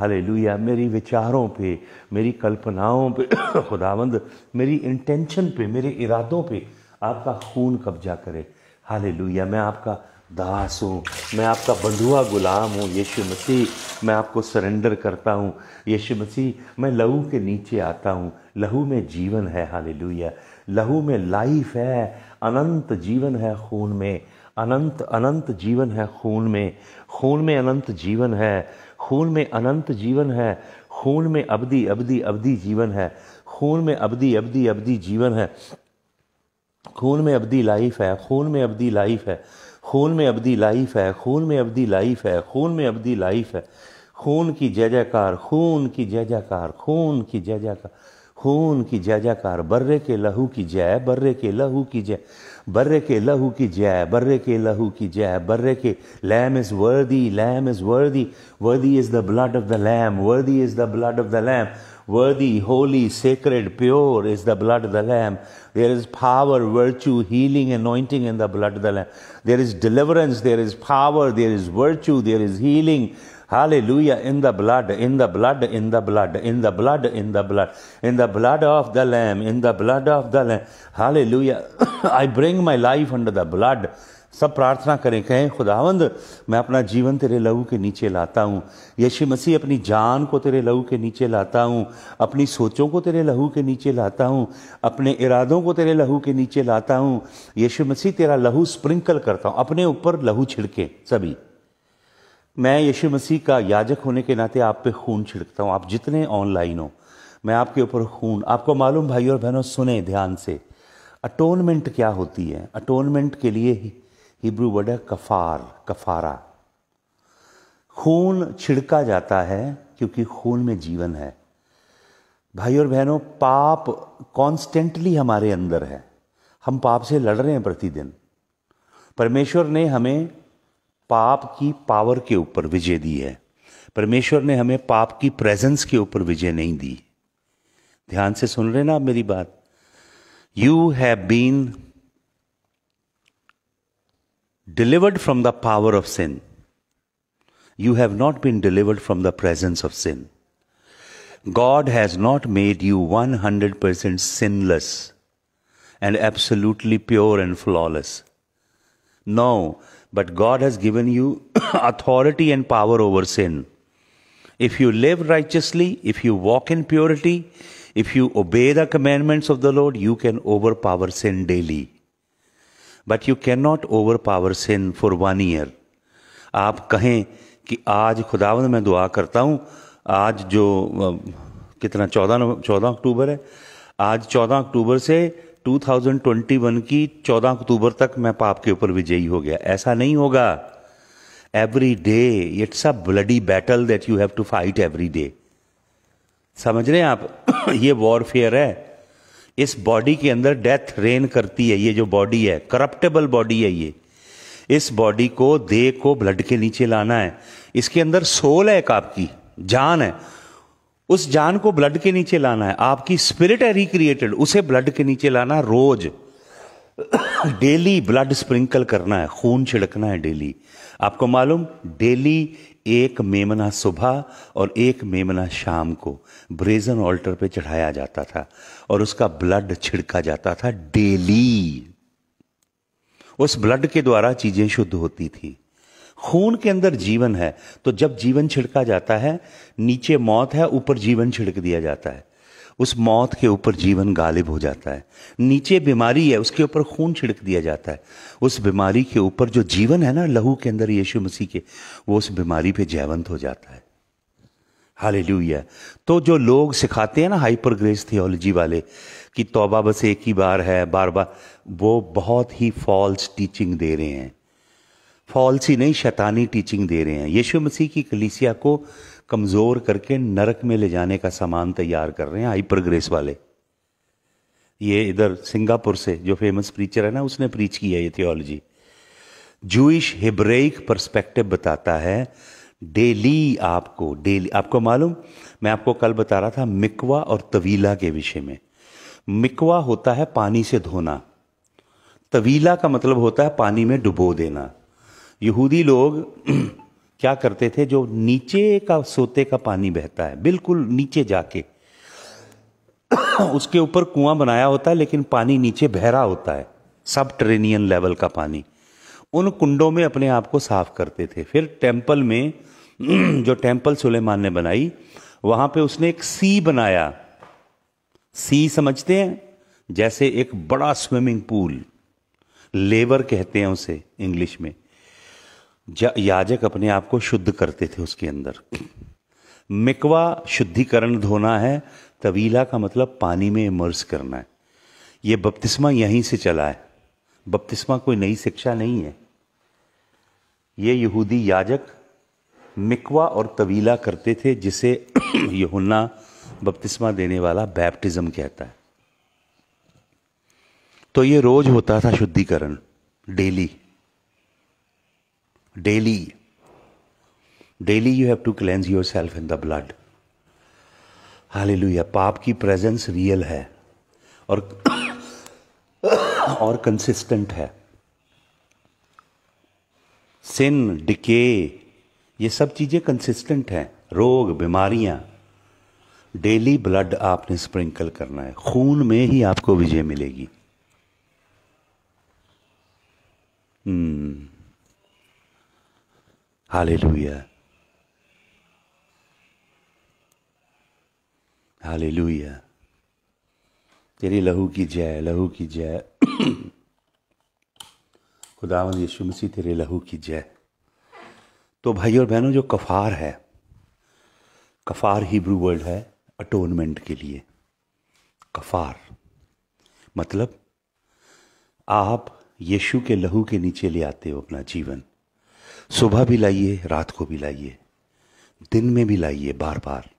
हालेलुया मेरी विचारों पे मेरी कल्पनाओं पे खुदावंद मेरी इंटेंशन पे मेरे इरादों पे आपका खून कब्जा करे हालेलुया मैं आपका दास हूँ मैं आपका बंधुआ गुलाम हूँ यीशु मसीह मैं आपको सरेंडर करता हूँ यीशु मसीह मैं लहू के नीचे आता हूँ लहू में जीवन है हालेलुया लहू में लाइफ है अनंत जीवन है खून में अनंत अनंत जीवन है खून में खून में अनंत जीवन है खून में अनंत जीवन है खून में अवधि अवधि अवधि जीवन है खून में अवधि अवधि अवधि जीवन है खून में अवधि लाइफ है खून में अवधि लाइफ है खून में अबदी लाइफ है खून में अबदी लाइफ है खून में अबदी लाइफ है खून की जय जयकार खून की जय जयकार खून की जय जयकार खून की जय जयकार बर्रे के लहू की जय बर्रे के लहू की जय बर्रे के लहू की जय बर्रे के लहू की जय बर्रे के lamb is worthy lamb is worthy worthy is the blood of the lamb worthy is the blood of the lamb worthy holy sacred pure is the blood the lamb Lamb. Is power power, healing and anointing in the blood the lamb There is deliverance, there is power, there is virtue, there is healing. Hallelujah. In the blood, in the blood, in the blood, in the blood, in the blood, in the blood of the Lamb, in the blood of the Lamb. Hallelujah. I bring my life under the blood. सब प्रार्थना करें कहें खुदावंद मैं अपना जीवन तेरे लहू के नीचे लाता हूँ यशु मसीह अपनी जान को तेरे लहू के नीचे लाता हूँ अपनी सोचों को तेरे लहू के नीचे लाता हूँ अपने इरादों को तेरे लहू के नीचे लाता हूँ यशु मसीह तेरा लहू स्प्रिंकल करता हूँ अपने ऊपर लहू छिड़के सभी मैं यशु मसीह का याजक होने के नाते आप पे खून छिड़कता हूँ आप जितने ऑनलाइन हो मैं आपके ऊपर खून आपको मालूम भाई और बहनों सुने ध्यान से अटोनमेंट क्या होती है अटोनमेंट के लिए ही हिब्रू वर्ड है कफार कफारा खून छिड़का जाता है क्योंकि खून में जीवन है भाई और बहनों पाप कॉन्स्टेंटली हमारे अंदर है हम पाप से लड़ रहे हैं प्रतिदिन परमेश्वर ने हमें पाप की पावर के ऊपर विजय दी है परमेश्वर ने हमें पाप की प्रेजेंस के ऊपर विजय नहीं दी ध्यान से सुन रहे ना आप मेरी बात you have been delivered from the power of sin. You have not been delivered from the presence of sin. God has not made you 100% sinless and absolutely pure and flawless. No, but God has given you authority and power over sin. If you live righteously, if you walk in purity, if you obey the commandments of the Lord, you can overpower sin daily. But you can not overpower sin for one year आप कहें कि आज खुदावन मैं दुआ करता हूँ आज जो कितना चौदह चौदह अक्टूबर है आज चौदह अक्टूबर से 2021 की 14 अक्टूबर तक मैं पाप के ऊपर विजयी हो गया ऐसा नहीं होगा every day it's a bloody battle that you have to fight every day समझ रहे हैं आप ये वॉरफेयर है इस बॉडी के अंदर डेथ रेन करती है ये जो बॉडी है करप्टेबल बॉडी है ये इस बॉडी को देह को ब्लड के नीचे लाना है इसके अंदर सोल है एक आपकी जान है उस जान को ब्लड के नीचे लाना है आपकी स्पिरिट है रिक्रिएटेड उसे ब्लड के नीचे लाना रोज डेली ब्लड स्प्रिंकल करना है खून छिड़कना है डेली आपको मालूम डेली एक मेमना सुबह और एक मेमना शाम को ब्रेजन ऑल्टर पे चढ़ाया जाता था और उसका ब्लड छिड़का जाता था डेली उस ब्लड के द्वारा चीजें शुद्ध होती थी खून के अंदर जीवन है तो जब जीवन छिड़का जाता है नीचे मौत है ऊपर जीवन छिड़क दिया जाता है उस मौत के ऊपर जीवन गालिब हो जाता है नीचे बीमारी है उसके ऊपर खून छिड़क दिया जाता है उस बीमारी के ऊपर जो जीवन है ना लहू के अंदर यीशु मसीह के वो उस बीमारी पे जैवंत हो जाता है हालेलुया तो जो लोग सिखाते हैं ना हाइपर ग्रेस थियोलॉजी वाले कि तौबा बस एक ही बार है बार बार वो बहुत ही फॉल्स टीचिंग दे रहे हैं फॉल्स ही नहीं शैतानी टीचिंग दे रहे हैं यीशु मसीह की कलीसिया को कमज़ोर करके नरक में ले जाने का सामान तैयार कर रहे हैं हाइपर ग्रेस वाले ये इधर सिंगापुर से जो फेमस प्रीचर है ना उसने प्रीच किया ये थियोलॉजी जूश हिब्रेक पर्सपेक्टिव बताता है डेली आपको डेली आपको मालूम मैं आपको कल बता रहा था मिकवा और तवीला के विषय में मिकवा होता है पानी से धोना तवीला का मतलब होता है पानी में डुबो देना यहूदी लोग क्या करते थे जो नीचे का सोते का पानी बहता है बिल्कुल नीचे जाके उसके ऊपर कुआं बनाया होता है लेकिन पानी नीचे बहरा होता है सब ट्रेनियन लेवल का पानी उन कुंडों में अपने आप को साफ करते थे फिर टेम्पल में जो टेम्पल सुलेमान ने बनाई वहां पे उसने एक सी बनाया सी समझते हैं जैसे एक बड़ा स्विमिंग पूल लेवर कहते हैं उसे इंग्लिश में याजक अपने आप को शुद्ध करते थे उसके अंदर मिकवा शुद्धिकरण धोना है तवीला का मतलब पानी में इमर्स करना है ये बपतिस्मा यहीं से चला है बपतिस्मा कोई नई शिक्षा नहीं है ये यहूदी याजक मिकवा और तवीला करते थे जिसे यहुन्ना बपतिस्मा देने वाला बैप्टिज्म कहता है तो ये रोज होता था शुद्धिकरण daily daily daily you have to cleanse yourself in the blood लुया पाप की प्रेजेंस रियल है और और कंसिस्टेंट है सिन डिके ये सब चीज़ें कंसिस्टेंट हैं रोग बीमारियाँ डेली ब्लड आपने स्प्रिंकल करना है खून में ही आपको विजय मिलेगी हाले लुया हाले लुया तेरी लहू की जय लहू की जय खुदावन यीशु मसीह तेरे लहू की जय तो भाई और बहनों जो कफ़ार है कफ़ार हिब्रू वर्ल्ड है अटोनमेंट के लिए कफ़ार मतलब आप यीशु के लहू के नीचे ले आते हो अपना जीवन सुबह भी लाइए रात को भी लाइए दिन में भी लाइए बार बार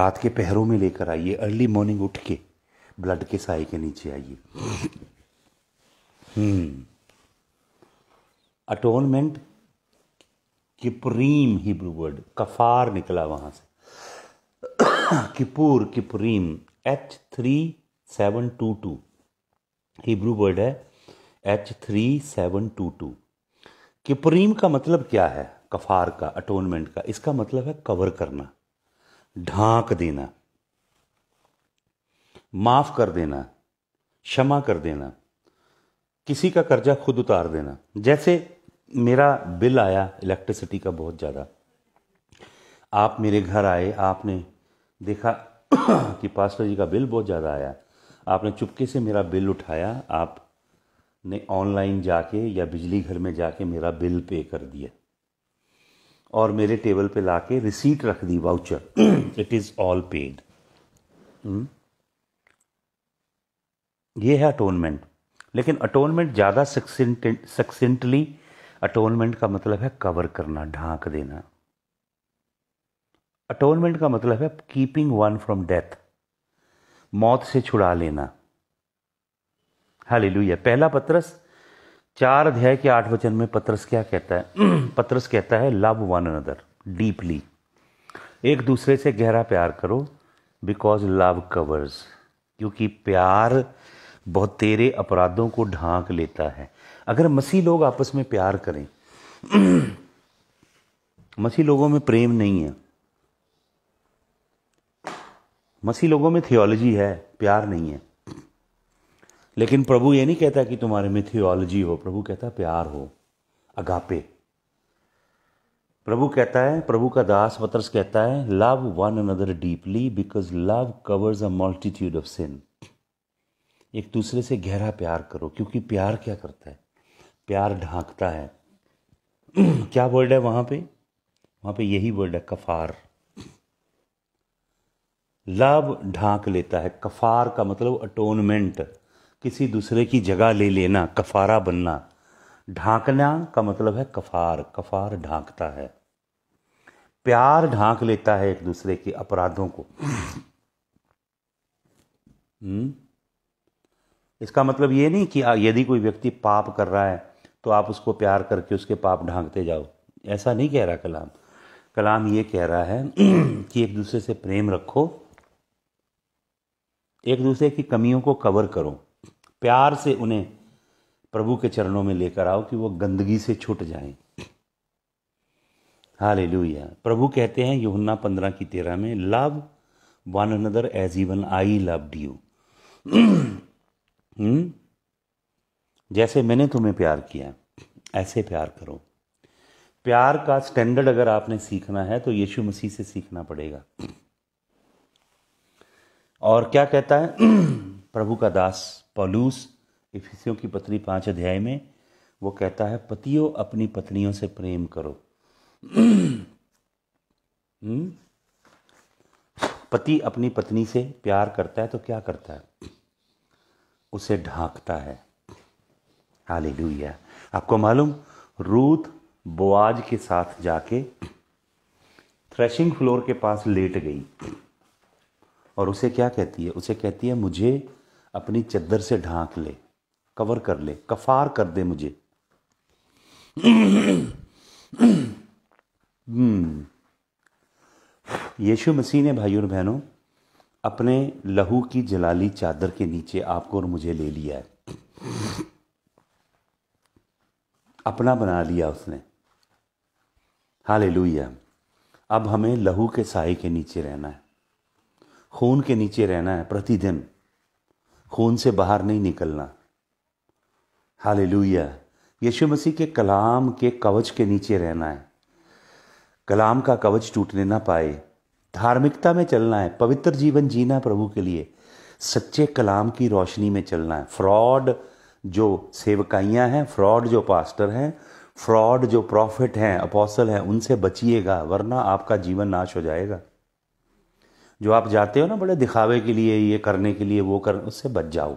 रात के पहरों में लेकर आइए अर्ली मॉर्निंग उठ के ब्लड के साय के नीचे आइए अटोनमेंट हम्म। किपरीम हिब्रू वर्ड कफार निकला वहाँ से किपूर किपरीम H three seven two two Hebrew word है H three seven two two किपरीम का मतलब क्या है कफार का अटोनमेंट का इसका मतलब है कवर करना ढांक देना माफ़ कर देना क्षमा कर देना किसी का कर्जा खुद उतार देना जैसे मेरा बिल आया इलेक्ट्रिसिटी का बहुत ज़्यादा आप मेरे घर आए आपने देखा कि पास्टर जी का बिल बहुत ज़्यादा आया आपने चुपके से मेरा बिल उठाया आपने ऑनलाइन जाके या बिजली घर में जाके मेरा बिल पे कर दिया और मेरे टेबल पे लाके रिसीट रख दी voucher it is all paid ये है अटोनमेंट लेकिन अटोनमेंट ज़्यादा सक्सेंटली अटोनमेंट का मतलब है कवर करना ढांक देना अटोनमेंट का मतलब है कीपिंग वन फ्रॉम डेथ मौत से छुड़ा लेना हाली पहला पत्रस चार अध्याय के आठ वचन में पत्रस क्या कहता है पत्रस कहता है लव वन अनदर डीपली एक दूसरे से गहरा प्यार करो बिकॉज लव कवर्स क्योंकि प्यार बहुत तेरे अपराधों को ढांक लेता है अगर मसीह लोग आपस में प्यार करें मसीह लोगों में प्रेम नहीं है मसीह लोगों में थियोलॉजी है प्यार नहीं है लेकिन प्रभु ये नहीं कहता कि तुम्हारे में थियोलॉजी हो प्रभु कहता प्यार हो अगापे प्रभु कहता है प्रभु का दास पत्रस कहता है love one another deeply because love covers a multitude of sin एक दूसरे से गहरा प्यार करो क्योंकि प्यार क्या करता है प्यार ढांकता है क्या वर्ड है वहां पे वहां पे यही वर्ड है कफार लव ढांक लेता है कफार का मतलब अटोनमेंट किसी दूसरे की जगह ले लेना कफारा बनना ढांकना का मतलब है कफार कफार ढांकता है प्यार ढांक लेता है एक दूसरे के अपराधों को हम्म? इसका मतलब ये नहीं कि यदि कोई व्यक्ति पाप कर रहा है तो आप उसको प्यार करके उसके पाप ढांकते जाओ ऐसा नहीं कह रहा कलाम कलाम ये कह रहा है कि एक दूसरे से प्रेम रखो एक दूसरे की कमियों को कवर करो प्यार से उन्हें प्रभु के चरणों में लेकर आओ कि वो गंदगी से छुट जाएं हाल प्रभु कहते हैं योहन्ना पंद्रह की तेरह में love one another as even I love you हम्म? जैसे मैंने तुम्हें प्यार किया ऐसे प्यार करो प्यार का स्टैंडर्ड अगर आपने सीखना है तो यीशु मसीह से सीखना पड़ेगा और क्या कहता है प्रभु का दास पॉलूस इफिसियों की पत्री पांच अध्याय में वो कहता है पतियों अपनी पत्नियों से प्रेम करो हम्म? पति अपनी पत्नी से प्यार करता है तो क्या करता है उसे ढांकता है हालेलुया आपको मालूम रूथ बोआज के साथ जाके थ्रेशिंग फ्लोर के पास लेट गई और उसे क्या कहती है उसे कहती है मुझे अपनी चद्दर से ढांक ले कवर कर ले कफार कर दे मुझे हम्म। यीशु मसीह ने भाइयों और बहनों अपने लहू की जलाली चादर के नीचे आपको और मुझे ले लिया है अपना बना लिया उसने हाल अब हमें लहू के साय के नीचे रहना है खून के नीचे रहना है प्रतिदिन खून से बाहर नहीं निकलना हाल यीशु मसीह के कलाम के कवच के नीचे रहना है कलाम का कवच टूटने ना पाए धार्मिकता में चलना है पवित्र जीवन जीना प्रभु के लिए सच्चे कलाम की रोशनी में चलना है फ्रॉड जो सेवकाइयाँ हैं फ्रॉड जो पास्टर हैं फ्रॉड जो प्रॉफिट हैं अपोसल हैं उनसे बचिएगा वरना आपका जीवन नाश हो जाएगा जो आप जाते हो ना बड़े दिखावे के लिए ये करने के लिए वो कर उससे बच जाओ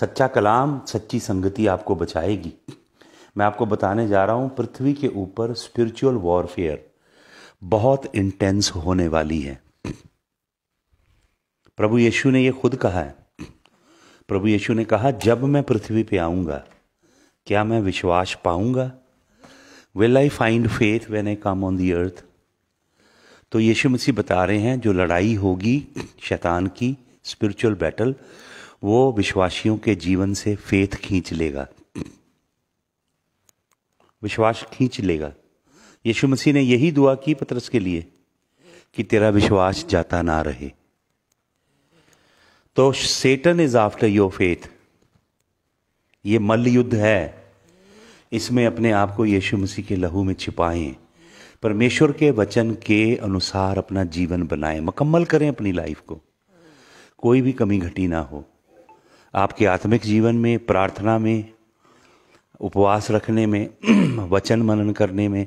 सच्चा कलाम सच्ची संगति आपको बचाएगी मैं आपको बताने जा रहा हूं पृथ्वी के ऊपर स्पिरिचुअल वॉरफेयर बहुत इंटेंस होने वाली है प्रभु यीशु ने ये खुद कहा है प्रभु यीशु ने कहा जब मैं पृथ्वी पे आऊंगा क्या मैं विश्वास पाऊंगा will I find faith when I come on the earth तो यीशु मसीह बता रहे हैं जो लड़ाई होगी शैतान की स्पिरिचुअल बैटल वो विश्वासियों के जीवन से फेथ खींच लेगा विश्वास खींच लेगा यीशु मसीह ने यही दुआ की पतरस के लिए कि तेरा विश्वास जाता ना रहे तो Satan is after your faith ये मल्ल युद्ध है इसमें अपने आप को यीशु मसीह के लहू में छिपाएं परमेश्वर के वचन के अनुसार अपना जीवन बनाएं मुकम्मल करें अपनी लाइफ को कोई भी कमी घटी ना हो आपके आत्मिक जीवन में प्रार्थना में उपवास रखने में वचन मनन करने में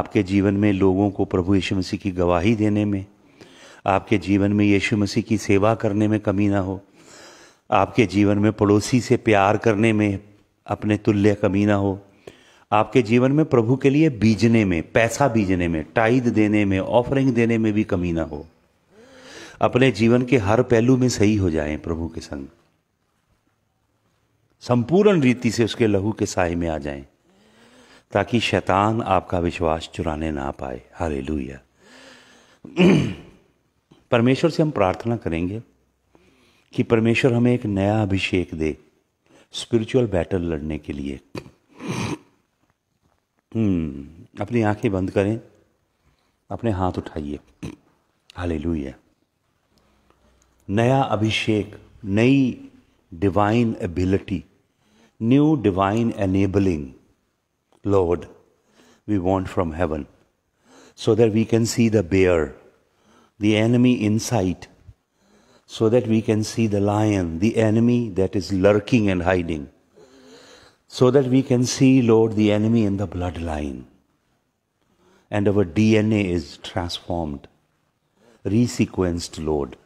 आपके जीवन में लोगों को प्रभु यीशु मसीह की गवाही देने में आपके जीवन में यीशु मसीह की सेवा करने में कमी ना हो आपके जीवन में पड़ोसी से प्यार करने में अपने तुल्य कमी ना हो आपके जीवन में प्रभु के लिए बीजने में पैसा बीजने में टाइद देने में ऑफरिंग देने में भी कमी ना हो अपने जीवन के हर पहलू में सही हो जाए प्रभु के संग संपूर्ण रीति से उसके लहू के साय में आ जाएं ताकि शैतान आपका विश्वास चुराने ना पाए लुया परमेश्वर से हम प्रार्थना करेंगे कि परमेश्वर हमें एक नया अभिषेक दे स्पिरिचुअल बैटल लड़ने के लिए हम्म, अपनी आंखें बंद करें अपने हाथ उठाइए हाल नया अभिषेक नई divine ability new divine enabling lord we want from heaven so that we can see the bear the enemy in sight, so that we can see the lion, the enemy that is lurking and hiding, so that we can see, Lord, the enemy in the bloodline. And our DNA is transformed, resequenced, Lord.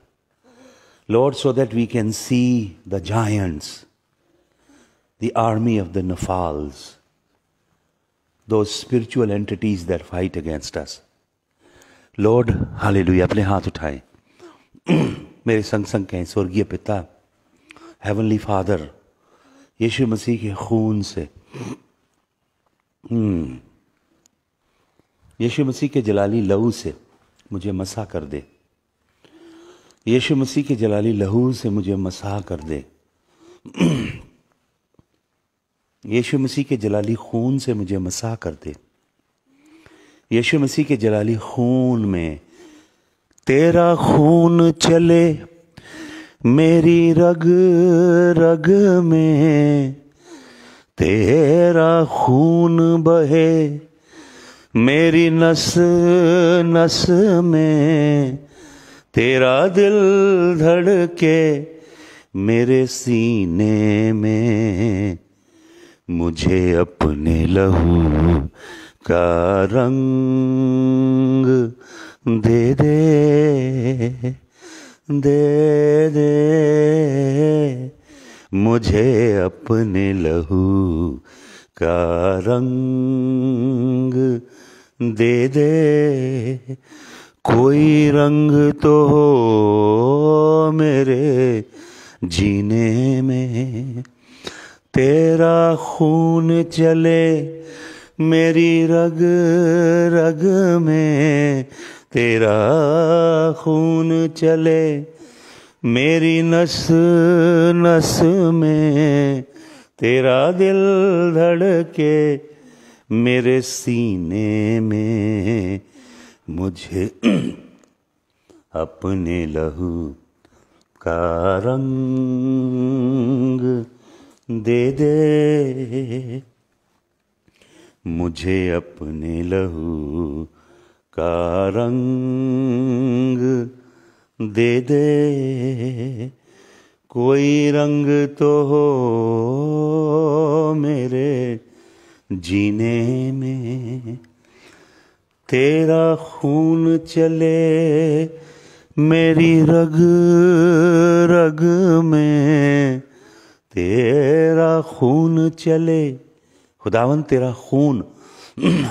Lord, so that we can see the giants, the army of the Nephals, those spiritual entities that fight against us. Lord hallelujah अपने हाथ उठाए मेरे संग संग कहें स्वर्गीय पिता heavenly father यीशु मसीह के खून से हम्म। यीशु मसीह के जलाली लहू से मुझे मसा कर दे यीशु मसीह के जलाली लहू से मुझे मसा कर दे यीशु मसीह के जलाली खून से मुझे मसा कर दे यीशु मसीह के जलाली खून में तेरा खून चले मेरी रग रग में तेरा खून बहे मेरी नस नस में तेरा दिल धड़के मेरे सीने में मुझे अपने लहू का रंग दे दे दे दे मुझे अपने लहू का रंग दे दे कोई रंग तो हो मेरे जीने में तेरा खून चले मेरी रग रग में तेरा खून चले मेरी नस नस में तेरा दिल धड़के मेरे सीने में मुझे अपने लहू का रंग दे दे मुझे अपने लहू का रंग दे दे कोई रंग तो हो मेरे जीने में तेरा खून चले मेरी रग रग में तेरा खून चले खुदावन तेरा खून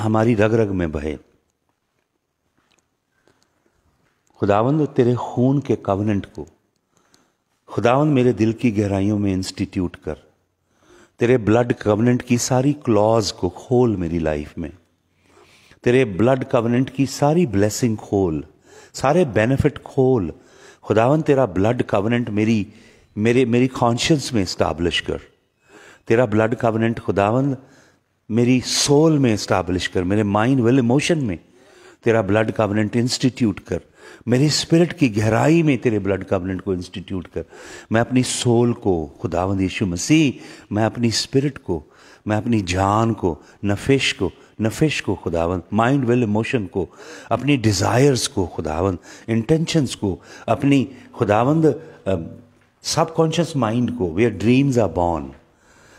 हमारी रग रग में बहे खुदावंद तेरे खून के कवनेंट को खुदावंद मेरे दिल की गहराइयों में इंस्टीट्यूट कर तेरे ब्लड कवनेंट की सारी क्लॉज को खोल मेरी लाइफ में तेरे ब्लड कवनेंट की सारी ब्लेसिंग खोल सारे बेनिफिट खोल खुदावन तेरा ब्लड कवनेंट मेरी मेरे मेरी कॉन्शियस में इस्टाब्लिश कर तेरा ब्लड कवनेंट खुदावंद मेरी सोल में इस्टाब्लिश कर मेरे माइंड वेल इमोशन में तेरा ब्लड कावनेंट इंस्टीट्यूट कर मेरे स्पिरिट की गहराई में तेरे ब्लड कावनेंट को इंस्टीट्यूट कर मैं अपनी सोल को खुदावंद यीशु मसीह मैं अपनी स्पिरिट को मैं अपनी जान को नफिश को नफिश को खुदावंद माइंड वेल इमोशन को अपनी डिज़ायर्स को खुदावंद इंटेंशंस को अपनी खुदावंद सबकॉन्शियस माइंड को वेयर ड्रीम्स आर बॉर्न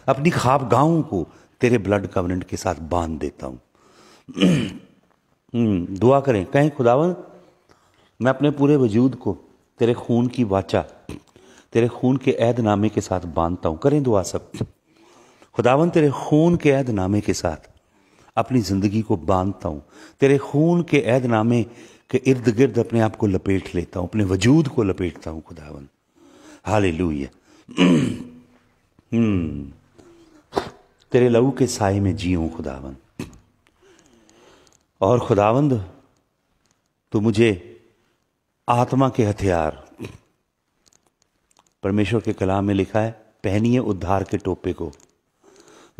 अपनी खाबगाहों को तेरे ब्लड कवनेंट के साथ बांध देता हूँ हम्म, दुआ करें कहें खुदावन मैं अपने पूरे वजूद को तेरे खून की वाचा तेरे खून के ऐदनामे के साथ बांधता हूँ करें दुआ सब खुदावन तेरे खून के ऐदनामे के साथ अपनी ज़िंदगी को बांधता हूँ तेरे खून के ऐदनामे के इर्द गिर्द अपने आप को लपेट लेता हूँ अपने वजूद को लपेटता हूँ खुदावन हाल लू हम्म तेरे लहू के साय में जीऊँ खुदावंद और खुदावंद तो मुझे आत्मा के हथियार परमेश्वर के कलाम में लिखा है पहनिए उद्धार के टोपे को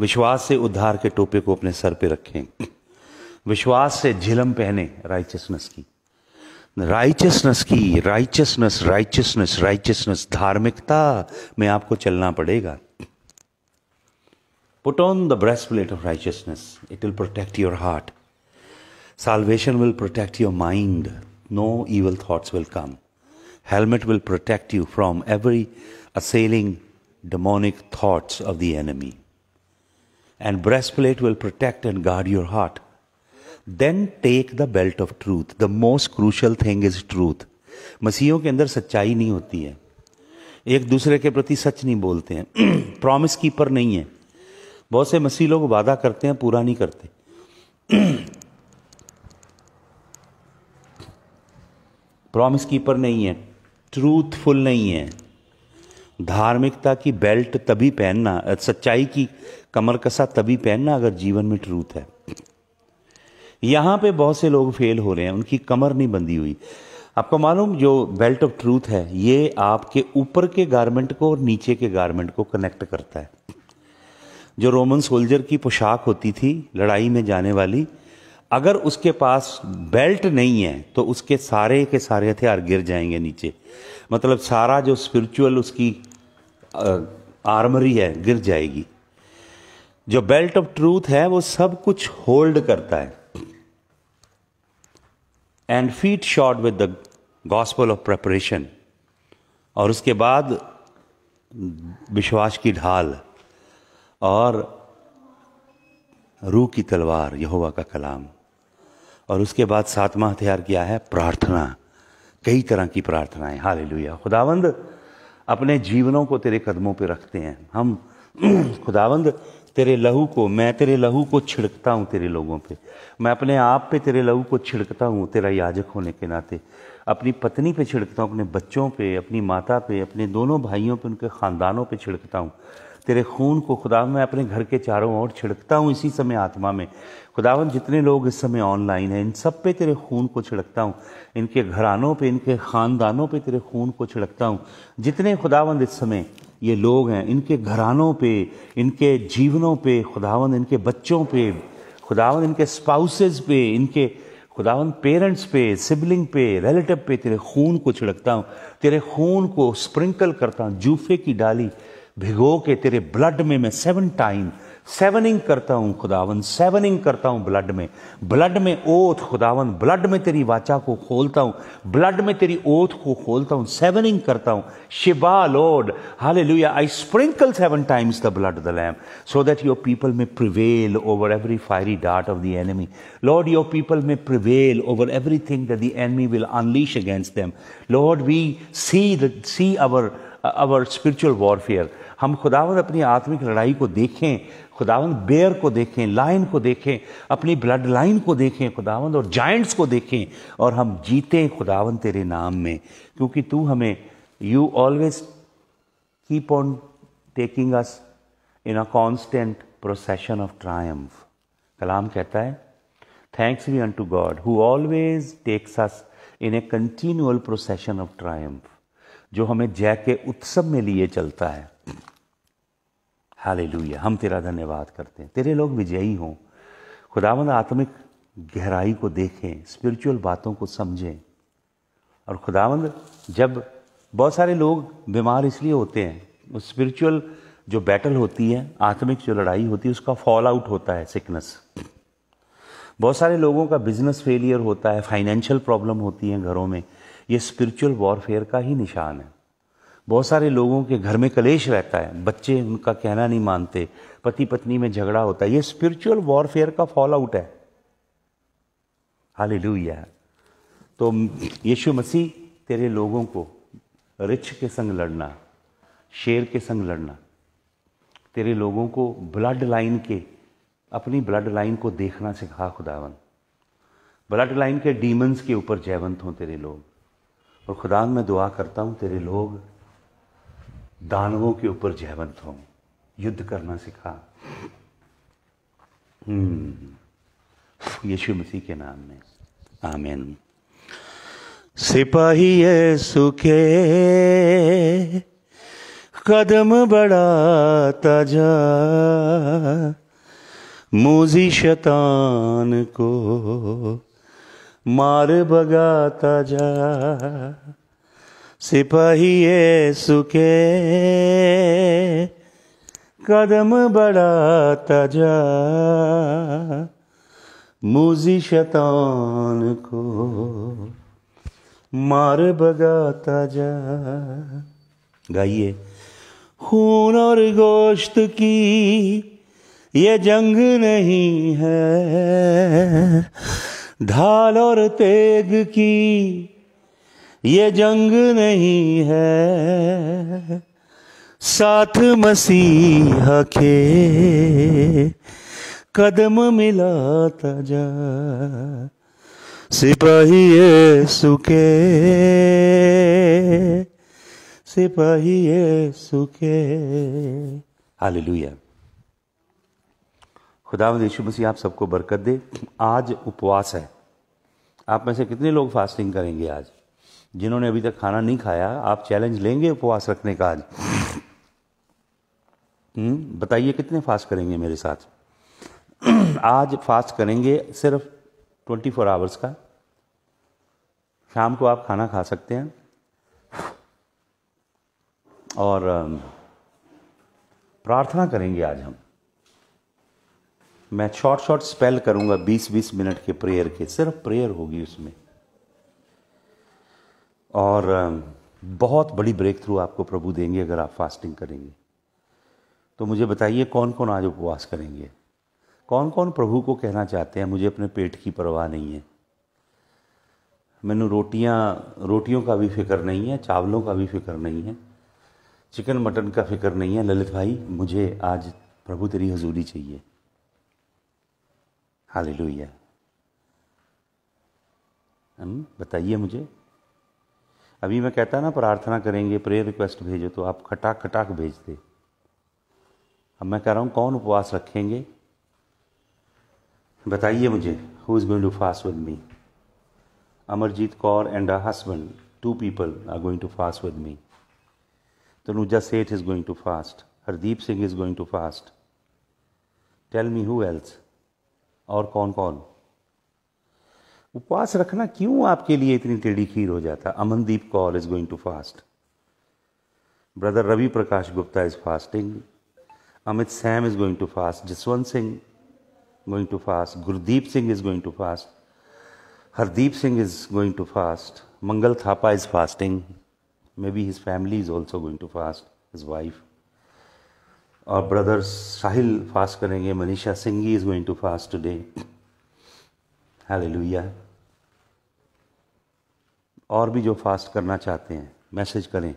विश्वास से उद्धार के टोपे को अपने सर पे रखें विश्वास से झिलम पहने राइचसनेस की राइचसनेस की राइचसनेस राइचसनेस राइचसनेस धार्मिकता में आपको चलना पड़ेगा Put on the breastplate of righteousness, it will protect your heart. Salvation will protect your mind, no evil thoughts will come. Helmet will protect you from every assailing demonic thoughts of the enemy. And breastplate will protect and guard your heart. Then take the belt of truth. The most crucial thing is truth. मसीहों के अंदर सच्चाई नहीं होती है एक दूसरे के प्रति सच नहीं बोलते हैं प्रॉमिस कीपर नहीं है बहुत से मसीह लोग वादा करते हैं पूरा नहीं करते प्रॉमिस कीपर नहीं है ट्रूथफुल नहीं है धार्मिकता की बेल्ट तभी पहनना सच्चाई की कमर कसा तभी पहनना अगर जीवन में ट्रूथ है यहां पे बहुत से लोग फेल हो रहे हैं उनकी कमर नहीं बंधी हुई आपको मालूम जो बेल्ट ऑफ ट्रूथ है ये आपके ऊपर के गारमेंट को और नीचे के गारमेंट को कनेक्ट करता है जो रोमन सोल्जर की पोशाक होती थी लड़ाई में जाने वाली अगर उसके पास बेल्ट नहीं है तो उसके सारे के सारे हथियार गिर जाएंगे नीचे मतलब सारा जो स्पिरिचुअल उसकी आर्मरी है गिर जाएगी जो बेल्ट ऑफ ट्रूथ है वो सब कुछ होल्ड करता है and feet shod with the gospel of preparation और उसके बाद विश्वास की ढाल और रूह की तलवार यहोवा का कलाम और उसके बाद सातवां हथियार किया है प्रार्थना कई तरह की प्रार्थनाएं हाल लुया खुदावंद अपने जीवनों को तेरे कदमों पर रखते हैं हम खुदावंद तेरे लहू को मैं तेरे लहू को छिड़कता हूँ तेरे लोगों पे मैं अपने आप पे तेरे लहू को छिड़कता हूँ तेरा याजक होने के नाते अपनी पत्नी पे छिड़कता हूँ अपने बच्चों पे अपनी माता पे अपने दोनों भाइयों पे उनके ख़ानदानों पे छिड़कता हूँ तेरे खून को खुदा मैं अपने घर के चारों ओर छिड़कता हूँ इसी समय आत्मा में खुदावन जितने लोग इस समय ऑनलाइन हैं इन सब पे तेरे खून को छिड़कता हूँ इनके घरानों पे इनके ख़ानदानों पे तेरे खून को छिड़कता हूँ जितने खुदावंद इस समय ये लोग हैं इनके घरानों पे इनके जीवनों पे खुदावंद इनके बच्चों पे खुदावंद इनके स्पाउसेस पे इनके खुदावन पेरेंट्स पे सिबलिंग पे रिलेटिव पे तेरे खून को छिड़कता हूँ तेरे खून को स्प्रिंकल करता हूँ जूफे की डाली भिगो के तेरे ब्लड में मैं सेवन टाइम सेवनिंग करता हूँ खुदावन सेवनिंग करता हूँ ब्लड में ब्लड में ओथ खुदावन ब्लड में तेरी वाचा को खोलता हूँ ब्लड में तेरी ओथ को खोलता हूँ सेवनिंग करता हूँ शिबा lord hallelujah I sprinkle seven times the blood the lamb so that your people may prevail over every fiery dart of the enemy lord your people may prevail over every thing the enemy will unleash against them lord we see the see our our spiritual warfare हम खुदावन अपनी आत्मिक लड़ाई को देखें खुदावन bear को देखें लाइन को देखें अपनी ब्लड लाइन को देखें खुदावंद और जाइंट्स को देखें और हम जीतें खुदावन तेरे नाम में क्योंकि तू हमें you always keep on taking us in a constant procession of triumph कलाम कहता है thanks be unto God who always takes us in a continual procession of triumph जो हमें जय के उत्सव में लिए चलता है हालेलुया हम तेरा धन्यवाद करते हैं तेरे लोग विजयी हों खुदावंद आत्मिक गहराई को देखें स्पिरिचुअल बातों को समझें और खुदावंद जब बहुत सारे लोग बीमार इसलिए होते हैं उस स्पिरिचुअल जो बैटल होती है आत्मिक जो लड़ाई होती है उसका फॉल आउट होता है सिकनेस बहुत सारे लोगों का बिजनेस फेलियर होता है फाइनेंशियल प्रॉब्लम होती है घरों में ये स्पिरिचुअल वॉरफेयर का ही निशान है बहुत सारे लोगों के घर में कलेश रहता है बच्चे उनका कहना नहीं मानते पति पत्नी में झगड़ा होता है ये स्पिरिचुअल वॉरफेयर का फॉल आउट है हाल तो यीशु मसीह तेरे लोगों को रिच के संग लड़ना शेर के संग लड़ना तेरे लोगों को ब्लड लाइन के अपनी ब्लड लाइन को देखना सिखा खुदावन ब्लड लाइन के डीमंस के ऊपर जयवंत हों तेरे लोग और खुदा मैं दुआ करता हूँ तेरे लोग दानवों के ऊपर जयवंत हो युद्ध करना सिखा हम्म। यीशु मसीह के नाम में आमेन सिपाही सुखे कदम बढ़ाता जा मोजी शतान को मार भगाता जा सिपाही सुखे कदम बढ़ाता जा मुझी शतान को मार बगाता जा गाइए खून और गोश्त की ये जंग नहीं है ढाल और तेग की ये जंग नहीं है साथ मसीहा के कदम मिलाता जा सिपाही ये सुखे सिपाही सुखे हाल हालेलुया खुदा यीशु मसीह आप सबको बरकत दे आज उपवास है आप में से कितने लोग फास्टिंग करेंगे आज जिन्होंने अभी तक खाना नहीं खाया आप चैलेंज लेंगे उपवास रखने का आज हम्म, बताइए कितने फास्ट करेंगे मेरे साथ आज फास्ट करेंगे सिर्फ 24 फोर आवर्स का शाम को आप खाना खा सकते हैं और प्रार्थना करेंगे आज हम मैं शॉर्ट शॉर्ट स्पेल करूंगा 20-20 मिनट के प्रेयर के सिर्फ प्रेयर होगी उसमें और बहुत बड़ी ब्रेक थ्रू आपको प्रभु देंगे अगर आप फास्टिंग करेंगे तो मुझे बताइए कौन कौन आज उपवास करेंगे कौन कौन प्रभु को कहना चाहते हैं मुझे अपने पेट की परवाह नहीं है मैनू रोटियां रोटियों का भी फिक्र नहीं है चावलों का भी फिक्र नहीं है चिकन मटन का फिक्र नहीं है ललित भाई मुझे आज प्रभु तेरी हजूरी चाहिए हालेलुया बताइए मुझे अभी मैं कहता ना प्रार्थना करेंगे प्रेयर रिक्वेस्ट भेजो तो आप खटाक खटाक दे अब मैं कह रहा हूँ कौन उपवास रखेंगे बताइए मुझे who is going to fast with me Amarjeet Kaur and a husband two people are going to fast with me Tanuja Seth is going to fast Hardeep Singh is going to fast tell me who else और कौन कौन उपवास रखना क्यों आपके लिए इतनी टेढ़ी खीर हो जाता Amandeep Kaur is going to fast brother Ravi Prakash Gupta is fasting Amit Sam is going to fast Jaswant Singh going to fast Gurdeep Singh is going to fast Hardeep Singh is going to fast Mangal Thapa is fasting maybe his family is also going to fast his wife और brother Sahil फास्ट करेंगे Manisha Singh is going to fast today hallelujah और भी जो fast करना चाहते हैं message करें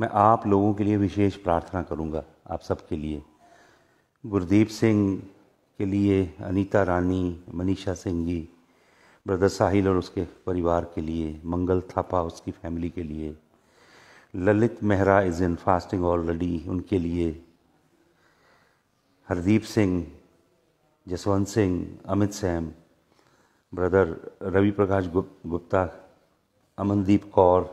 मैं आप लोगों के लिए विशेष प्रार्थना करूंगा आप सबके लिए गुरदीप सिंह के लिए अनीता रानी मनीषा सिंह जी ब्रदर साहिल और उसके परिवार के लिए मंगल थापा उसकी फैमिली के लिए Lalit Mehra is in fasting already उनके लिए हरदीप सिंह जसवंत सिंह अमित सैम ब्रदर रवि प्रकाश गुप, गुप्ता अमनदीप कौर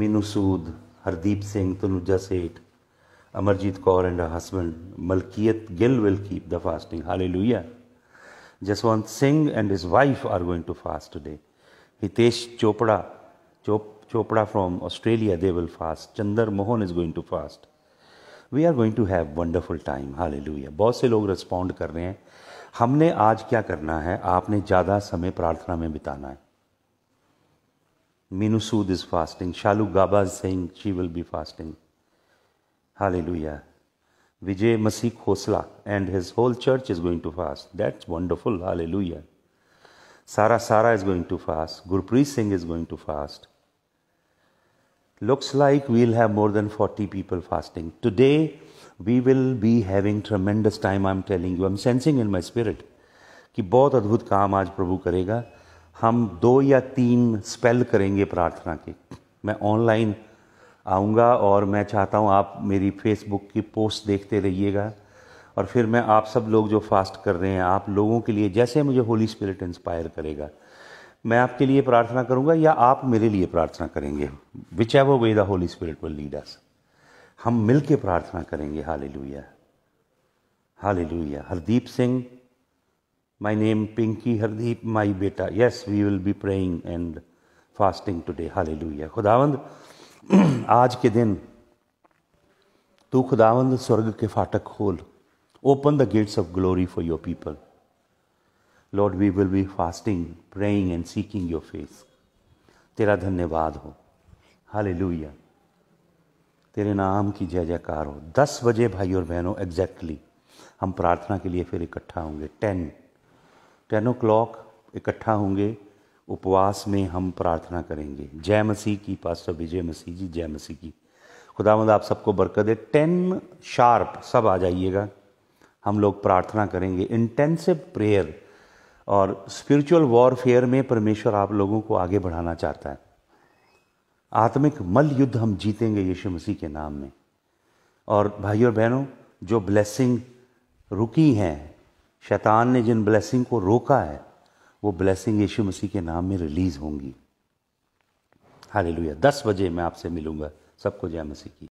मीनू सूद Hardeep Singh Tanuja Seth Amarjeet Kaur and husband Malkiat Gill will keep the fasting hallelujah Jaswant Singh and his wife are going to fast today Hitesh Chopra चो Chopra from Australia they will fast Chander Mohan is going to fast we are going to have wonderful time hallelujah बहुत से लोग respond कर रहे हैं हमने आज क्या करना है आपने ज्यादा समय प्रार्थना में बिताना है Meenu Sood is fasting Shalu Gaba Singh she will be fasting hallelujah Vijay Masih Khosla and his whole church is going to fast that's wonderful hallelujah Sarah Sarah is going to fast Gurpreet Singh is going to fast looks like we'll have more than forty people fasting today we will be having tremendous time I am telling you I am sensing in my spirit कि बहुत अद्भुत काम आज प्रभु करेगा हम दो या तीन स्पेल करेंगे प्रार्थना के मैं ऑनलाइन आऊँगा और मैं चाहता हूँ आप मेरी फेसबुक की पोस्ट देखते रहिएगा और फिर मैं आप सब लोग जो फास्ट कर रहे हैं आप लोगों के लिए जैसे मुझे होली स्पिरिट इंस्पायर करेगा मैं आपके लिए प्रार्थना करूँगा या आप मेरे लिए प्रार्थना करेंगे whichever way the Holy Spirit will lead us हम मिल के प्रार्थना करेंगे hallelujah hallelujah Hardeep Singh my name Pinky Hardeep my बेटा yes we will be praying and fasting today hallelujah खुदावंद आज के दिन तू खुदावंद स्वर्ग के फाटक खोल open the gates of glory for your people lord we will be fasting praying and seeking your face तेरा धन्यवाद हो हालेलुया तेरे नाम की जय जयकार हो दस बजे भाई और बहनों एग्जैक्टली हम प्रार्थना के लिए फिर इकट्ठा होंगे टेन टेन ओ क्लॉक इकट्ठा होंगे उपवास में हम प्रार्थना करेंगे जय मसीह की पास्टर विजय मसीह जी जय मसीह की खुदा मद आप सबको बरकत दे टेन शार्प सब आ जाइएगा हम लोग प्रार्थना करेंगे इंटेंसिव प्रेयर और स्पिरिचुअल वॉरफेयर में परमेश्वर आप लोगों को आगे बढ़ाना चाहता है आत्मिक मल युद्ध हम जीतेंगे यीशु मसीह के नाम में और भाइयों और बहनों जो ब्लेसिंग रुकी हैं शैतान ने जिन ब्लेसिंग को रोका है वो ब्लेसिंग यीशु मसीह के नाम में रिलीज़ होंगी हाल लुया दस बजे मैं आपसे मिलूँगा सबको जय मसीह की